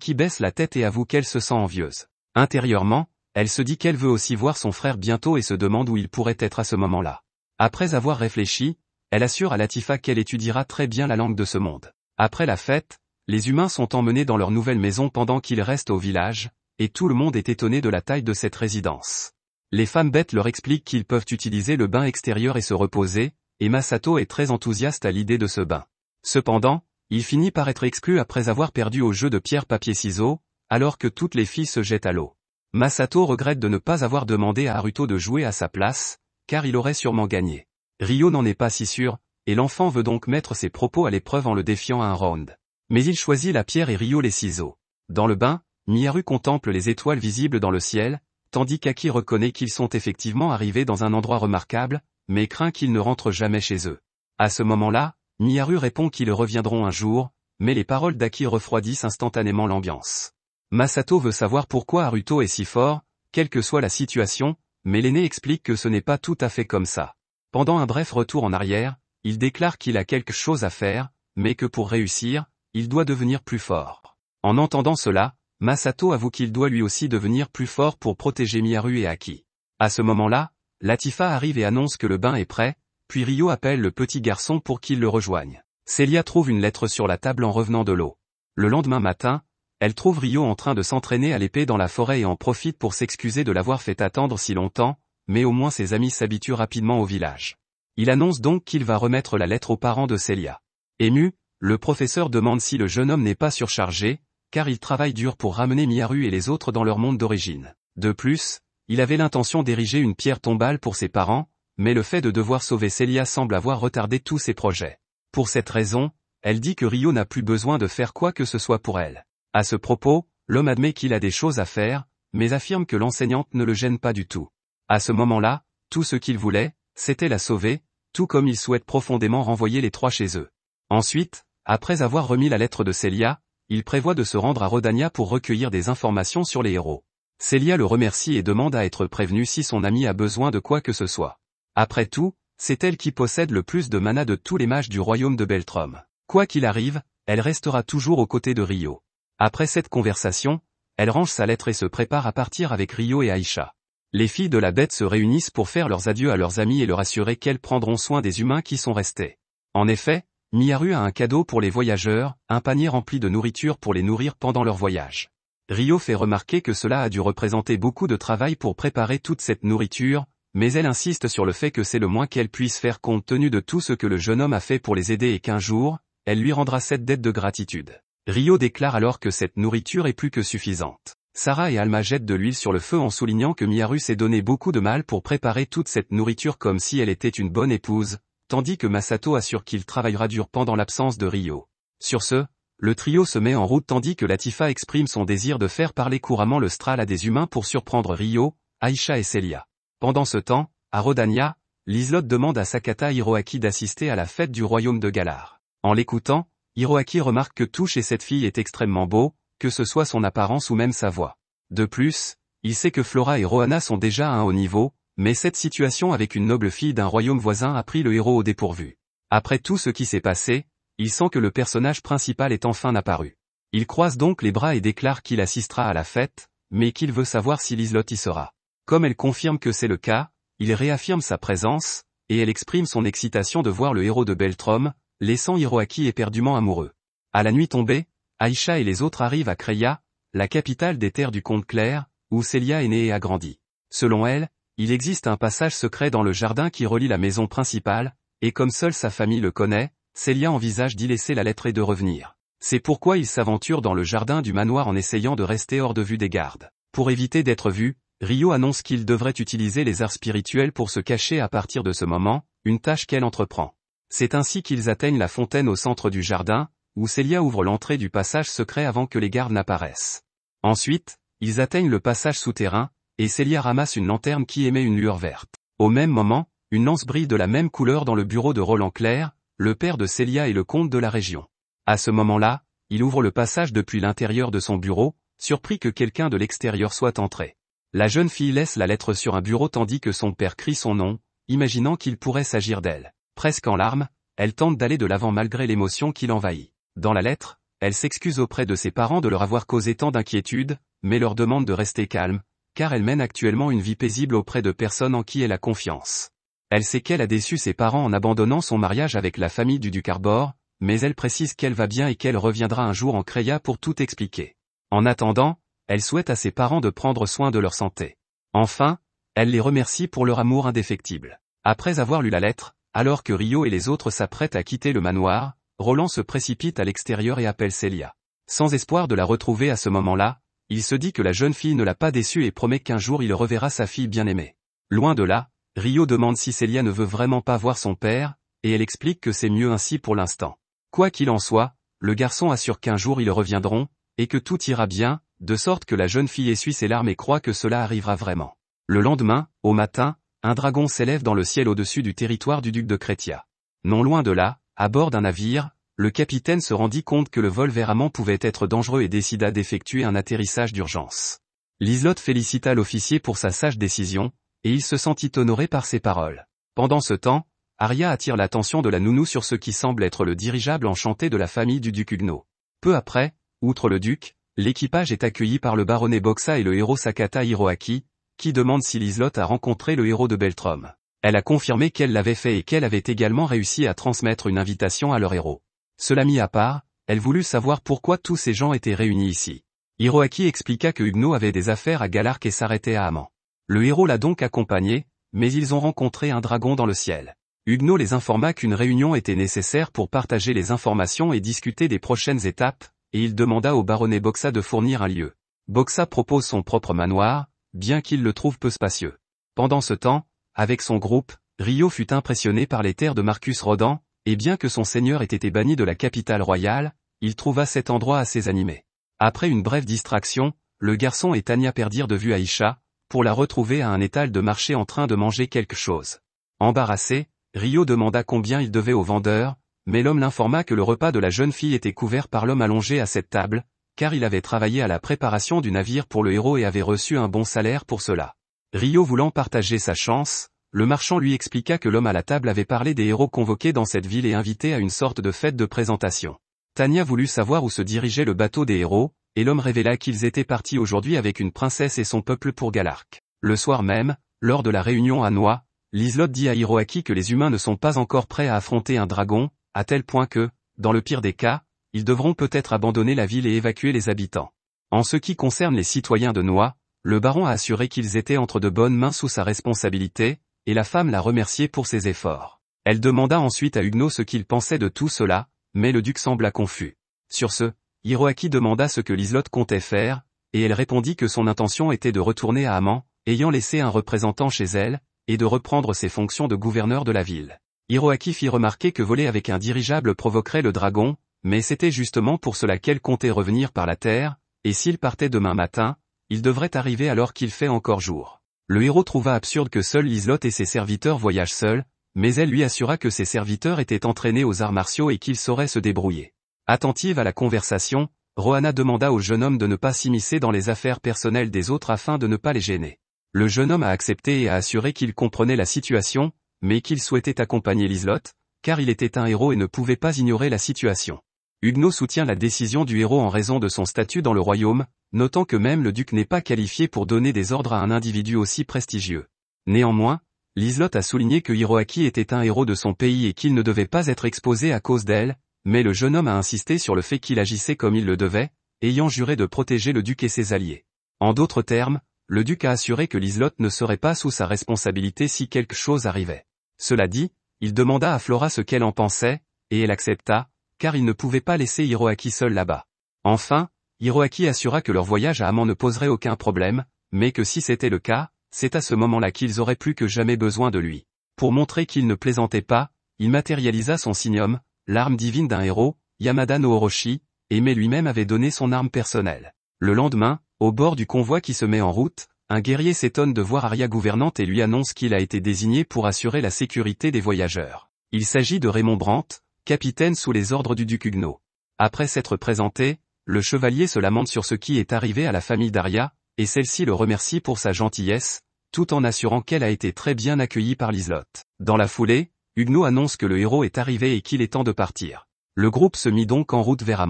qui baisse la tête et avoue qu'elle se sent envieuse. Intérieurement, elle se dit qu'elle veut aussi voir son frère bientôt et se demande où il pourrait être à ce moment-là. Après avoir réfléchi, elle assure à Latifa qu'elle étudiera très bien la langue de ce monde. Après la fête, les humains sont emmenés dans leur nouvelle maison pendant qu'ils restent au village, et tout le monde est étonné de la taille de cette résidence. Les femmes bêtes leur expliquent qu'ils peuvent utiliser le bain extérieur et se reposer, et Masato est très enthousiaste à l'idée de ce bain. Cependant, il finit par être exclu après avoir perdu au jeu de pierre-papier-ciseaux, alors que toutes les filles se jettent à l'eau. Masato regrette de ne pas avoir demandé à Haruto de jouer à sa place, car il aurait sûrement gagné. Ryo n'en est pas si sûr, et l'enfant veut donc mettre ses propos à l'épreuve en le défiant à un round. Mais il choisit la pierre et Ryo les ciseaux. Dans le bain, Miyaru contemple les étoiles visibles dans le ciel, tandis qu'Aki reconnaît qu'ils sont effectivement arrivés dans un endroit remarquable, mais craint qu'ils ne rentrent jamais chez eux. À ce moment-là, Miyaru répond qu'ils reviendront un jour, mais les paroles d'Aki refroidissent instantanément l'ambiance. Masato veut savoir pourquoi Haruto est si fort, quelle que soit la situation, mais l'aîné explique que ce n'est pas tout à fait comme ça. Pendant un bref retour en arrière, il déclare qu'il a quelque chose à faire, mais que pour réussir, il doit devenir plus fort. En entendant cela, Masato avoue qu'il doit lui aussi devenir plus fort pour protéger Miyaru et Aki. À ce moment-là, Latifa arrive et annonce que le bain est prêt, puis Rio appelle le petit garçon pour qu'il le rejoigne. Célia trouve une lettre sur la table en revenant de l'eau. Le lendemain matin, elle trouve Rio en train de s'entraîner à l'épée dans la forêt et en profite pour s'excuser de l'avoir fait attendre si longtemps, mais au moins ses amis s'habituent rapidement au village. Il annonce donc qu'il va remettre la lettre aux parents de Célia. Ému, le professeur demande si le jeune homme n'est pas surchargé, car il travaille dur pour ramener Miyaru et les autres dans leur monde d'origine. De plus, il avait l'intention d'ériger une pierre tombale pour ses parents, mais le fait de devoir sauver Célia semble avoir retardé tous ses projets. Pour cette raison, elle dit que Rio n'a plus besoin de faire quoi que ce soit pour elle. À ce propos, l'homme admet qu'il a des choses à faire, mais affirme que l'enseignante ne le gêne pas du tout. À ce moment-là, tout ce qu'il voulait, c'était la sauver, tout comme il souhaite profondément renvoyer les trois chez eux. Ensuite, après avoir remis la lettre de Célia, il prévoit de se rendre à Rodania pour recueillir des informations sur les héros. Célia le remercie et demande à être prévenu si son ami a besoin de quoi que ce soit. Après tout, c'est elle qui possède le plus de mana de tous les mages du royaume de Beltrum. Quoi qu'il arrive, elle restera toujours aux côtés de Rio. Après cette conversation, elle range sa lettre et se prépare à partir avec Rio et Aisha. Les filles de la bête se réunissent pour faire leurs adieux à leurs amis et leur assurer qu'elles prendront soin des humains qui sont restés. En effet, Miyaru a un cadeau pour les voyageurs, un panier rempli de nourriture pour les nourrir pendant leur voyage. Rio fait remarquer que cela a dû représenter beaucoup de travail pour préparer toute cette nourriture, mais elle insiste sur le fait que c'est le moins qu'elle puisse faire compte tenu de tout ce que le jeune homme a fait pour les aider et qu'un jour, elle lui rendra cette dette de gratitude. Rio déclare alors que cette nourriture est plus que suffisante. Sarah et Alma jettent de l'huile sur le feu en soulignant que Miaru s'est donné beaucoup de mal pour préparer toute cette nourriture comme si elle était une bonne épouse, tandis que Masato assure qu'il travaillera dur pendant l'absence de Rio. Sur ce, le trio se met en route tandis que Latifa exprime son désir de faire parler couramment le Stral à des humains pour surprendre Rio, Aisha et Celia. Pendant ce temps, à Rodania, Lislot demande à Sakata Hiroaki d'assister à la fête du royaume de Galar. En l'écoutant, Hiroaki remarque que tout chez cette fille est extrêmement beau, que ce soit son apparence ou même sa voix. De plus, il sait que Flora et Rohanna sont déjà à un haut niveau, mais cette situation avec une noble fille d'un royaume voisin a pris le héros au dépourvu. Après tout ce qui s'est passé, il sent que le personnage principal est enfin apparu. Il croise donc les bras et déclare qu'il assistera à la fête, mais qu'il veut savoir si Lislot y sera. Comme elle confirme que c'est le cas, il réaffirme sa présence, et elle exprime son excitation de voir le héros de Beltrom, laissant Hiroaki éperdument amoureux. À la nuit tombée, Aïcha et les autres arrivent à Creia, la capitale des terres du Comte Clair, où Célia est née et a grandi. Selon elle, il existe un passage secret dans le jardin qui relie la maison principale, et comme seule sa famille le connaît, Célia envisage d'y laisser la lettre et de revenir. C'est pourquoi il s'aventure dans le jardin du manoir en essayant de rester hors de vue des gardes. Pour éviter d'être vu, Rio annonce qu'il devrait utiliser les arts spirituels pour se cacher à partir de ce moment, une tâche qu'elle entreprend. C'est ainsi qu'ils atteignent la fontaine au centre du jardin, où Célia ouvre l'entrée du passage secret avant que les gardes n'apparaissent. Ensuite, ils atteignent le passage souterrain, et Célia ramasse une lanterne qui émet une lueur verte. Au même moment, une lance brille de la même couleur dans le bureau de Roland Clair, le père de Célia et le comte de la région. À ce moment-là, il ouvre le passage depuis l'intérieur de son bureau, surpris que quelqu'un de l'extérieur soit entré. La jeune fille laisse la lettre sur un bureau tandis que son père crie son nom, imaginant qu'il pourrait s'agir d'elle. Presque en larmes, elle tente d'aller de l'avant malgré l'émotion qui l'envahit. Dans la lettre, elle s'excuse auprès de ses parents de leur avoir causé tant d'inquiétude, mais leur demande de rester calme, car elle mène actuellement une vie paisible auprès de personnes en qui elle a confiance. Elle sait qu'elle a déçu ses parents en abandonnant son mariage avec la famille du Ducarbor, mais elle précise qu'elle va bien et qu'elle reviendra un jour en Créa pour tout expliquer. En attendant, elle souhaite à ses parents de prendre soin de leur santé. Enfin, elle les remercie pour leur amour indéfectible. Après avoir lu la lettre, alors que Rio et les autres s'apprêtent à quitter le manoir, Roland se précipite à l'extérieur et appelle Célia. Sans espoir de la retrouver à ce moment-là, il se dit que la jeune fille ne l'a pas déçu et promet qu'un jour il reverra sa fille bien-aimée. Loin de là, Rio demande si Célia ne veut vraiment pas voir son père, et elle explique que c'est mieux ainsi pour l'instant. Quoi qu'il en soit, le garçon assure qu'un jour ils reviendront, et que tout ira bien, de sorte que la jeune fille essuie ses larmes et croit que cela arrivera vraiment. Le lendemain, au matin, un dragon s'élève dans le ciel au-dessus du territoire du duc de Crétia. Non loin de là, à bord d'un navire, le capitaine se rendit compte que le vol vers pouvait être dangereux et décida d'effectuer un atterrissage d'urgence. L'islotte félicita l'officier pour sa sage décision, et il se sentit honoré par ses paroles. Pendant ce temps, Aria attire l'attention de la nounou sur ce qui semble être le dirigeable enchanté de la famille du duc Huguenot. Peu après, outre le duc, l'équipage est accueilli par le baronnet Boxa et le héros Sakata Hiroaki, qui demande si l'islotte a rencontré le héros de Beltrum. Elle a confirmé qu'elle l'avait fait et qu'elle avait également réussi à transmettre une invitation à leur héros. Cela mis à part, elle voulut savoir pourquoi tous ces gens étaient réunis ici. Hiroaki expliqua que Hugno avait des affaires à Galark et s'arrêtait à Aman. Le héros l'a donc accompagné, mais ils ont rencontré un dragon dans le ciel. Hugno les informa qu'une réunion était nécessaire pour partager les informations et discuter des prochaines étapes, et il demanda au baronnet Boxa de fournir un lieu. Boxa propose son propre manoir, bien qu'il le trouve peu spacieux. Pendant ce temps, avec son groupe, Rio fut impressionné par les terres de Marcus Rodan, et bien que son seigneur ait été banni de la capitale royale, il trouva cet endroit assez animé. Après une brève distraction, le garçon et Tania perdirent de vue Aïcha, pour la retrouver à un étal de marché en train de manger quelque chose. Embarrassé, Rio demanda combien il devait au vendeur, mais l'homme l'informa que le repas de la jeune fille était couvert par l'homme allongé à cette table, car il avait travaillé à la préparation du navire pour le héros et avait reçu un bon salaire pour cela. Rio voulant partager sa chance, le marchand lui expliqua que l'homme à la table avait parlé des héros convoqués dans cette ville et invités à une sorte de fête de présentation. Tania voulut savoir où se dirigeait le bateau des héros, et l'homme révéla qu'ils étaient partis aujourd'hui avec une princesse et son peuple pour Galark. Le soir même, lors de la réunion à Noix, Lislotte dit à Hiroaki que les humains ne sont pas encore prêts à affronter un dragon, à tel point que, dans le pire des cas, ils devront peut-être abandonner la ville et évacuer les habitants. En ce qui concerne les citoyens de Noix, le baron a assuré qu'ils étaient entre de bonnes mains sous sa responsabilité, et la femme l'a remercié pour ses efforts. Elle demanda ensuite à Huguenot ce qu'il pensait de tout cela, mais le duc sembla confus. Sur ce, Hiroaki demanda ce que l'islotte comptait faire, et elle répondit que son intention était de retourner à Amant, ayant laissé un représentant chez elle, et de reprendre ses fonctions de gouverneur de la ville. Hiroaki fit remarquer que voler avec un dirigeable provoquerait le dragon, mais c'était justement pour cela qu'elle comptait revenir par la terre, et s'il partait demain matin, il devrait arriver alors qu'il fait encore jour. Le héros trouva absurde que seul Islotte et ses serviteurs voyagent seuls, mais elle lui assura que ses serviteurs étaient entraînés aux arts martiaux et qu'ils sauraient se débrouiller. Attentive à la conversation, Rohanna demanda au jeune homme de ne pas s'immiscer dans les affaires personnelles des autres afin de ne pas les gêner. Le jeune homme a accepté et a assuré qu'il comprenait la situation, mais qu'il souhaitait accompagner Lislot, car il était un héros et ne pouvait pas ignorer la situation. Huguenot soutient la décision du héros en raison de son statut dans le royaume, notant que même le duc n'est pas qualifié pour donner des ordres à un individu aussi prestigieux. Néanmoins, L'Islot a souligné que Hiroaki était un héros de son pays et qu'il ne devait pas être exposé à cause d'elle, mais le jeune homme a insisté sur le fait qu'il agissait comme il le devait, ayant juré de protéger le duc et ses alliés. En d'autres termes, le duc a assuré que l'islotte ne serait pas sous sa responsabilité si quelque chose arrivait. Cela dit, il demanda à Flora ce qu'elle en pensait, et elle accepta, car il ne pouvait pas laisser Hiroaki seul là-bas. Enfin, Hiroaki assura que leur voyage à Aman ne poserait aucun problème, mais que si c'était le cas, c'est à ce moment-là qu'ils auraient plus que jamais besoin de lui. Pour montrer qu'il ne plaisantait pas, il matérialisa son signum, l'arme divine d'un héros, Yamada no Orochi, Aimé lui-même avait donné son arme personnelle. Le lendemain, au bord du convoi qui se met en route, un guerrier s'étonne de voir Arya gouvernante et lui annonce qu'il a été désigné pour assurer la sécurité des voyageurs. Il s'agit de Raymond Brandt, capitaine sous les ordres du duc Huguenot. Après s'être présenté, le chevalier se lamente sur ce qui est arrivé à la famille d'Aria, et celle-ci le remercie pour sa gentillesse, tout en assurant qu'elle a été très bien accueillie par l'islotte. Dans la foulée, Huguenot annonce que le héros est arrivé et qu'il est temps de partir. Le groupe se mit donc en route vers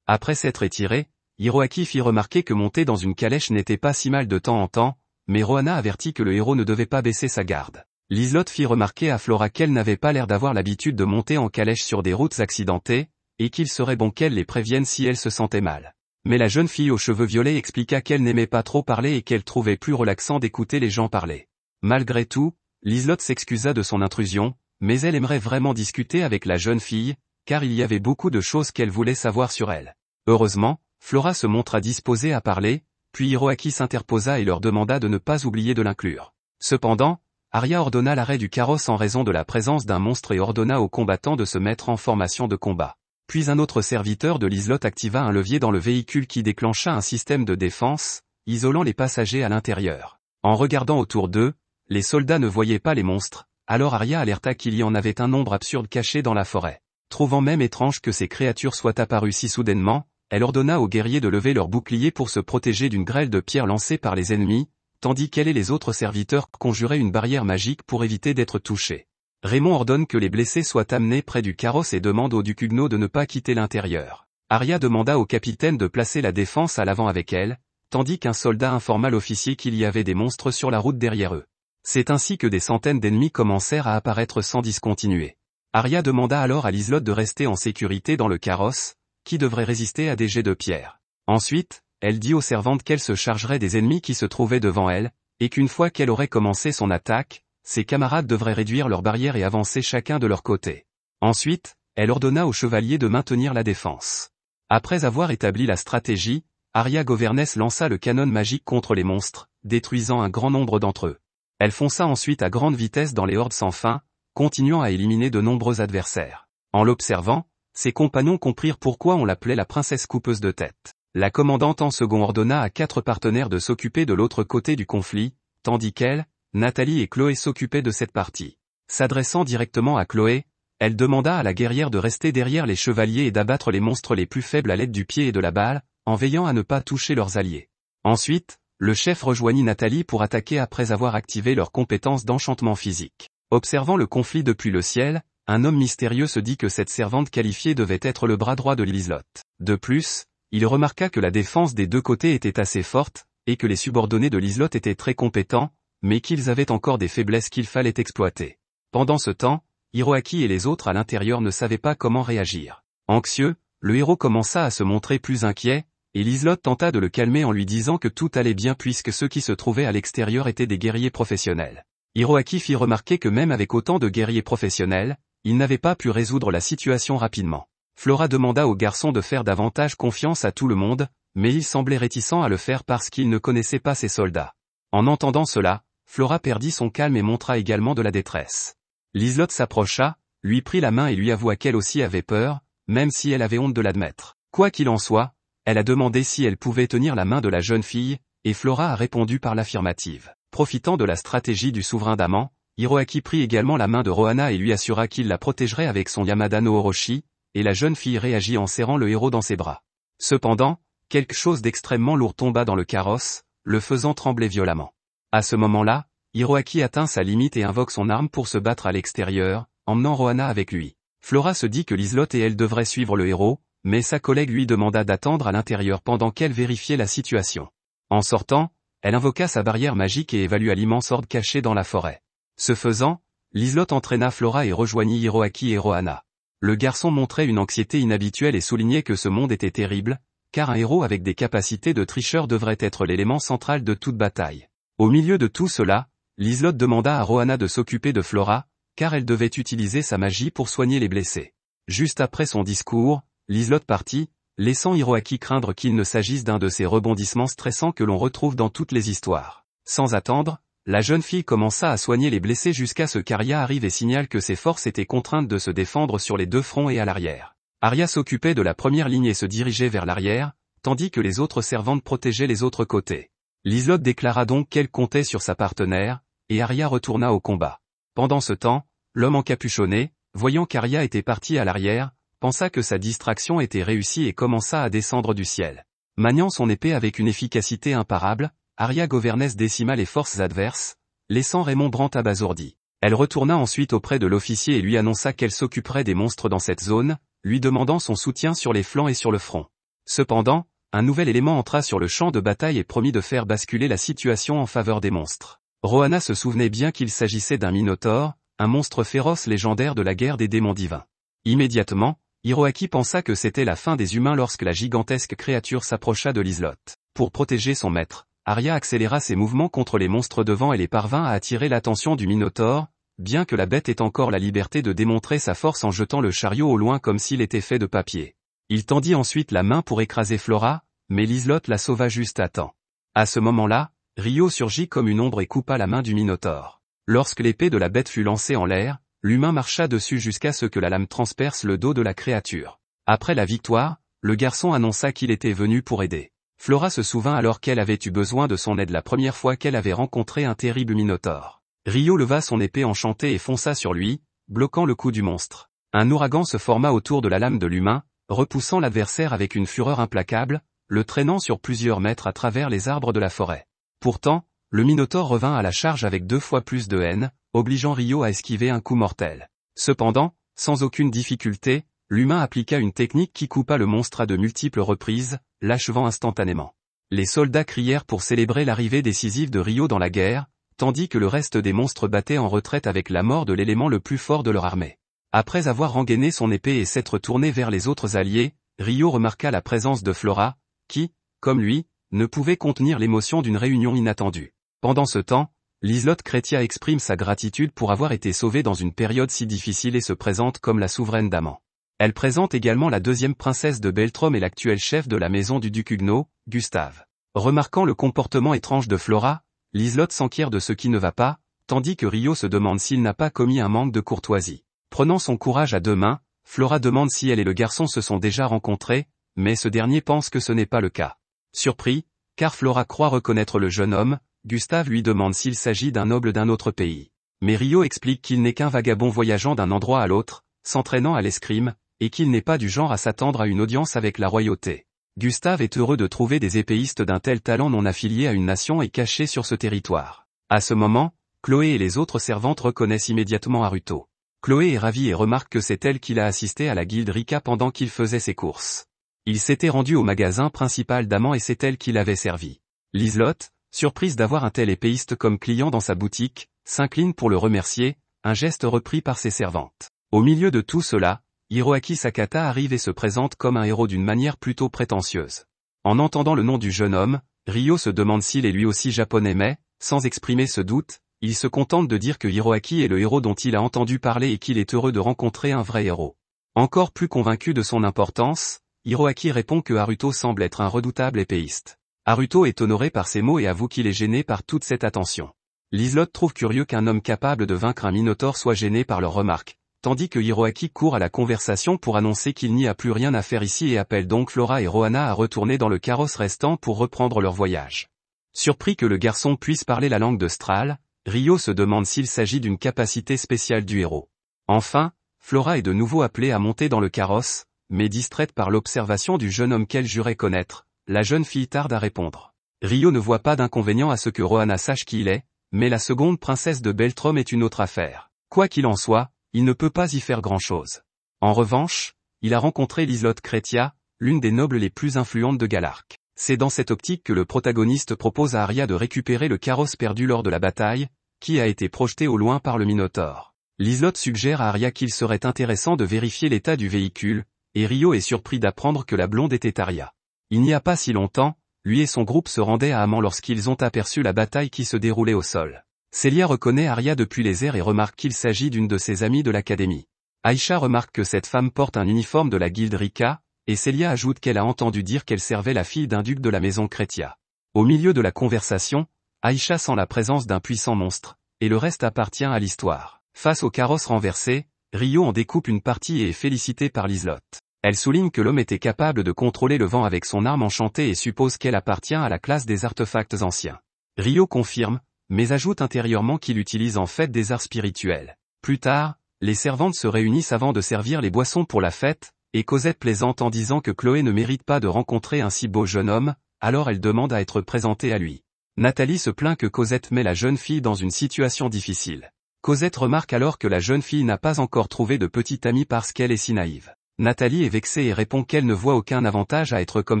Après s'être étiré, Hiroaki fit remarquer que monter dans une calèche n'était pas si mal de temps en temps, mais Rohana avertit que le héros ne devait pas baisser sa garde. Liselotte fit remarquer à Flora qu'elle n'avait pas l'air d'avoir l'habitude de monter en calèche sur des routes accidentées, et qu'il serait bon qu'elle les prévienne si elle se sentait mal. Mais la jeune fille aux cheveux violets expliqua qu'elle n'aimait pas trop parler et qu'elle trouvait plus relaxant d'écouter les gens parler. Malgré tout, Liselotte s'excusa de son intrusion, mais elle aimerait vraiment discuter avec la jeune fille, car il y avait beaucoup de choses qu'elle voulait savoir sur elle. Heureusement, Flora se montra disposée à parler, puis Hiroaki s'interposa et leur demanda de ne pas oublier de l'inclure. Cependant, Aria ordonna l'arrêt du carrosse en raison de la présence d'un monstre et ordonna aux combattants de se mettre en formation de combat. Puis un autre serviteur de l'islotte activa un levier dans le véhicule qui déclencha un système de défense, isolant les passagers à l'intérieur. En regardant autour d'eux, les soldats ne voyaient pas les monstres, alors Aria alerta qu'il y en avait un nombre absurde caché dans la forêt. Trouvant même étrange que ces créatures soient apparues si soudainement, elle ordonna aux guerriers de lever leurs boucliers pour se protéger d'une grêle de pierres lancée par les ennemis, tandis qu'elle et les autres serviteurs conjuraient une barrière magique pour éviter d'être touchés. Raymond ordonne que les blessés soient amenés près du carrosse et demande au duc Huguenot de ne pas quitter l'intérieur. Aria demanda au capitaine de placer la défense à l'avant avec elle, tandis qu'un soldat informa l'officier qu'il y avait des monstres sur la route derrière eux. C'est ainsi que des centaines d'ennemis commencèrent à apparaître sans discontinuer. Aria demanda alors à l'islotte de rester en sécurité dans le carrosse, qui devrait résister à des jets de pierre. Ensuite, elle dit aux servantes qu'elle se chargerait des ennemis qui se trouvaient devant elle, et qu'une fois qu'elle aurait commencé son attaque, ses camarades devraient réduire leurs barrières et avancer chacun de leur côté. Ensuite, elle ordonna aux chevaliers de maintenir la défense. Après avoir établi la stratégie, Aria Governess lança le canon magique contre les monstres, détruisant un grand nombre d'entre eux. Elle fonça ensuite à grande vitesse dans les hordes sans fin, continuant à éliminer de nombreux adversaires. En l'observant, ses compagnons comprirent pourquoi on l'appelait la princesse coupeuse de tête. La commandante en second ordonna à quatre partenaires de s'occuper de l'autre côté du conflit, tandis qu'elle, Nathalie et Chloé s'occupaient de cette partie. S'adressant directement à Chloé, elle demanda à la guerrière de rester derrière les chevaliers et d'abattre les monstres les plus faibles à l'aide du pied et de la balle, en veillant à ne pas toucher leurs alliés. Ensuite, le chef rejoignit Nathalie pour attaquer après avoir activé leurs compétences d'enchantement physique. Observant le conflit depuis le ciel, un homme mystérieux se dit que cette servante qualifiée devait être le bras droit de Lislot. De plus, il remarqua que la défense des deux côtés était assez forte, et que les subordonnés de Lislot étaient très compétents, mais qu'ils avaient encore des faiblesses qu'il fallait exploiter. Pendant ce temps, Hiroaki et les autres à l'intérieur ne savaient pas comment réagir. Anxieux, le héros commença à se montrer plus inquiet, et Lislot tenta de le calmer en lui disant que tout allait bien puisque ceux qui se trouvaient à l'extérieur étaient des guerriers professionnels. Hiroaki fit remarquer que même avec autant de guerriers professionnels, il n'avait pas pu résoudre la situation rapidement. Flora demanda au garçon de faire davantage confiance à tout le monde, mais il semblait réticent à le faire parce qu'il ne connaissait pas ses soldats. En entendant cela, Flora perdit son calme et montra également de la détresse. Liselotte s'approcha, lui prit la main et lui avoua qu'elle aussi avait peur, même si elle avait honte de l'admettre. Quoi qu'il en soit, elle a demandé si elle pouvait tenir la main de la jeune fille, et Flora a répondu par l'affirmative. Profitant de la stratégie du souverain d'Amant, Hiroaki prit également la main de Rohana et lui assura qu'il la protégerait avec son Yamada no Orochi, et la jeune fille réagit en serrant le héros dans ses bras. Cependant, quelque chose d'extrêmement lourd tomba dans le carrosse, le faisant trembler violemment. À ce moment-là, Hiroaki atteint sa limite et invoque son arme pour se battre à l'extérieur, emmenant Rohana avec lui. Flora se dit que l'islotte et elle devraient suivre le héros, mais sa collègue lui demanda d'attendre à l'intérieur pendant qu'elle vérifiait la situation. En sortant, elle invoqua sa barrière magique et évalua l'immense horde cachée dans la forêt. Ce faisant, Lislot entraîna Flora et rejoignit Hiroaki et Rohana. Le garçon montrait une anxiété inhabituelle et soulignait que ce monde était terrible, car un héros avec des capacités de tricheur devrait être l'élément central de toute bataille. Au milieu de tout cela, Lislot demanda à Rohana de s'occuper de Flora, car elle devait utiliser sa magie pour soigner les blessés. Juste après son discours, Lislot partit, laissant Hiroaki craindre qu'il ne s'agisse d'un de ces rebondissements stressants que l'on retrouve dans toutes les histoires. Sans attendre, la jeune fille commença à soigner les blessés jusqu'à ce qu'Aria arrive et signale que ses forces étaient contraintes de se défendre sur les deux fronts et à l'arrière. Aria s'occupait de la première ligne et se dirigeait vers l'arrière, tandis que les autres servantes protégeaient les autres côtés. L'islotte déclara donc qu'elle comptait sur sa partenaire, et Aria retourna au combat. Pendant ce temps, l'homme encapuchonné, voyant qu'Aria était parti à l'arrière, pensa que sa distraction était réussie et commença à descendre du ciel. Maniant son épée avec une efficacité imparable, Aria Governès décima les forces adverses, laissant Raymond Brandt abasourdi. Elle retourna ensuite auprès de l'officier et lui annonça qu'elle s'occuperait des monstres dans cette zone, lui demandant son soutien sur les flancs et sur le front. Cependant, un nouvel élément entra sur le champ de bataille et promit de faire basculer la situation en faveur des monstres. Rohanna se souvenait bien qu'il s'agissait d'un minotaure, un monstre féroce légendaire de la guerre des démons divins. Immédiatement, Hiroaki pensa que c'était la fin des humains lorsque la gigantesque créature s'approcha de l'islotte. Pour protéger son maître, Aria accéléra ses mouvements contre les monstres devant et les parvint à attirer l'attention du Minotaure, bien que la bête ait encore la liberté de démontrer sa force en jetant le chariot au loin comme s'il était fait de papier. Il tendit ensuite la main pour écraser Flora, mais Lislotte la sauva juste à temps. À ce moment-là, Rio surgit comme une ombre et coupa la main du Minotaure. Lorsque l'épée de la bête fut lancée en l'air, l'humain marcha dessus jusqu'à ce que la lame transperce le dos de la créature. Après la victoire, le garçon annonça qu'il était venu pour aider. Flora se souvint alors qu'elle avait eu besoin de son aide la première fois qu'elle avait rencontré un terrible minotaure. Rio leva son épée enchantée et fonça sur lui, bloquant le coup du monstre. Un ouragan se forma autour de la lame de l'humain, repoussant l'adversaire avec une fureur implacable, le traînant sur plusieurs mètres à travers les arbres de la forêt. Pourtant, le Minotaure revint à la charge avec deux fois plus de haine, obligeant Rio à esquiver un coup mortel. Cependant, sans aucune difficulté, l'humain appliqua une technique qui coupa le monstre à de multiples reprises, l'achevant instantanément. Les soldats crièrent pour célébrer l'arrivée décisive de Rio dans la guerre, tandis que le reste des monstres battaient en retraite avec la mort de l'élément le plus fort de leur armée. Après avoir engainé son épée et s'être tourné vers les autres alliés, Rio remarqua la présence de Flora, qui, comme lui, ne pouvait contenir l'émotion d'une réunion inattendue. Pendant ce temps, l'islotte Chrétia exprime sa gratitude pour avoir été sauvée dans une période si difficile et se présente comme la souveraine d'Amant. Elle présente également la deuxième princesse de Beltrom et l'actuel chef de la maison du duc Huguenot, Gustave. Remarquant le comportement étrange de Flora, Liselotte s'enquiert de ce qui ne va pas, tandis que Rio se demande s'il n'a pas commis un manque de courtoisie. Prenant son courage à deux mains, Flora demande si elle et le garçon se sont déjà rencontrés, mais ce dernier pense que ce n'est pas le cas. Surpris, car Flora croit reconnaître le jeune homme, Gustave lui demande s'il s'agit d'un noble d'un autre pays. Mais Rio explique qu'il n'est qu'un vagabond voyageant d'un endroit à l'autre, s'entraînant à l'escrime, et qu'il n'est pas du genre à s'attendre à une audience avec la royauté. Gustave est heureux de trouver des épéistes d'un tel talent non affilié à une nation et cachés sur ce territoire. À ce moment, Chloé et les autres servantes reconnaissent immédiatement Aruto. Chloé est ravie et remarque que c'est elle qui l'a assisté à la guilde Rika pendant qu'il faisait ses courses. Il s'était rendu au magasin principal d'Amant et c'est elle qui l'avait servi. L'Islotte, surprise d'avoir un tel épéiste comme client dans sa boutique, s'incline pour le remercier, un geste repris par ses servantes. Au milieu de tout cela, Hiroaki Sakata arrive et se présente comme un héros d'une manière plutôt prétentieuse. En entendant le nom du jeune homme, Ryo se demande s'il est lui aussi japonais mais, sans exprimer ce doute, il se contente de dire que Hiroaki est le héros dont il a entendu parler et qu'il est heureux de rencontrer un vrai héros. Encore plus convaincu de son importance, Hiroaki répond que Haruto semble être un redoutable épéiste. Haruto est honoré par ces mots et avoue qu'il est gêné par toute cette attention. L'islotte trouve curieux qu'un homme capable de vaincre un Minotaur soit gêné par leurs remarques, tandis que Hiroaki court à la conversation pour annoncer qu'il n'y a plus rien à faire ici et appelle donc Flora et Rohana à retourner dans le carrosse restant pour reprendre leur voyage. Surpris que le garçon puisse parler la langue de Strahl, Rio se demande s'il s'agit d'une capacité spéciale du héros. Enfin, Flora est de nouveau appelée à monter dans le carrosse, mais distraite par l'observation du jeune homme qu'elle jurait connaître, la jeune fille tarde à répondre. Rio ne voit pas d'inconvénient à ce que Rohana sache qui il est, mais la seconde princesse de Beltrom est une autre affaire. Quoi qu'il en soit, il ne peut pas y faire grand-chose. En revanche, il a rencontré Liselotte Chrétia, l'une des nobles les plus influentes de Galarque. C'est dans cette optique que le protagoniste propose à Arya de récupérer le carrosse perdu lors de la bataille, qui a été projeté au loin par le Minotaure. Liselotte suggère à Arya qu'il serait intéressant de vérifier l'état du véhicule, et Rio est surpris d'apprendre que la blonde était Arya. Il n'y a pas si longtemps, lui et son groupe se rendaient à amant lorsqu'ils ont aperçu la bataille qui se déroulait au sol. Célia reconnaît Aria depuis les airs et remarque qu'il s'agit d'une de ses amies de l'académie. Aïcha remarque que cette femme porte un uniforme de la guilde Rika, et Célia ajoute qu'elle a entendu dire qu'elle servait la fille d'un duc de la maison Chrétia. Au milieu de la conversation, Aïcha sent la présence d'un puissant monstre, et le reste appartient à l'histoire. Face au carrosse renversé, Rio en découpe une partie et est félicité par l'islotte. Elle souligne que l'homme était capable de contrôler le vent avec son arme enchantée et suppose qu'elle appartient à la classe des artefacts anciens. Rio confirme, mais ajoute intérieurement qu'il utilise en fait des arts spirituels. Plus tard, les servantes se réunissent avant de servir les boissons pour la fête, et Cosette plaisante en disant que Chloé ne mérite pas de rencontrer un si beau jeune homme, alors elle demande à être présentée à lui. Nathalie se plaint que Cosette met la jeune fille dans une situation difficile. Cosette remarque alors que la jeune fille n'a pas encore trouvé de petit ami parce qu'elle est si naïve. Nathalie est vexée et répond qu'elle ne voit aucun avantage à être comme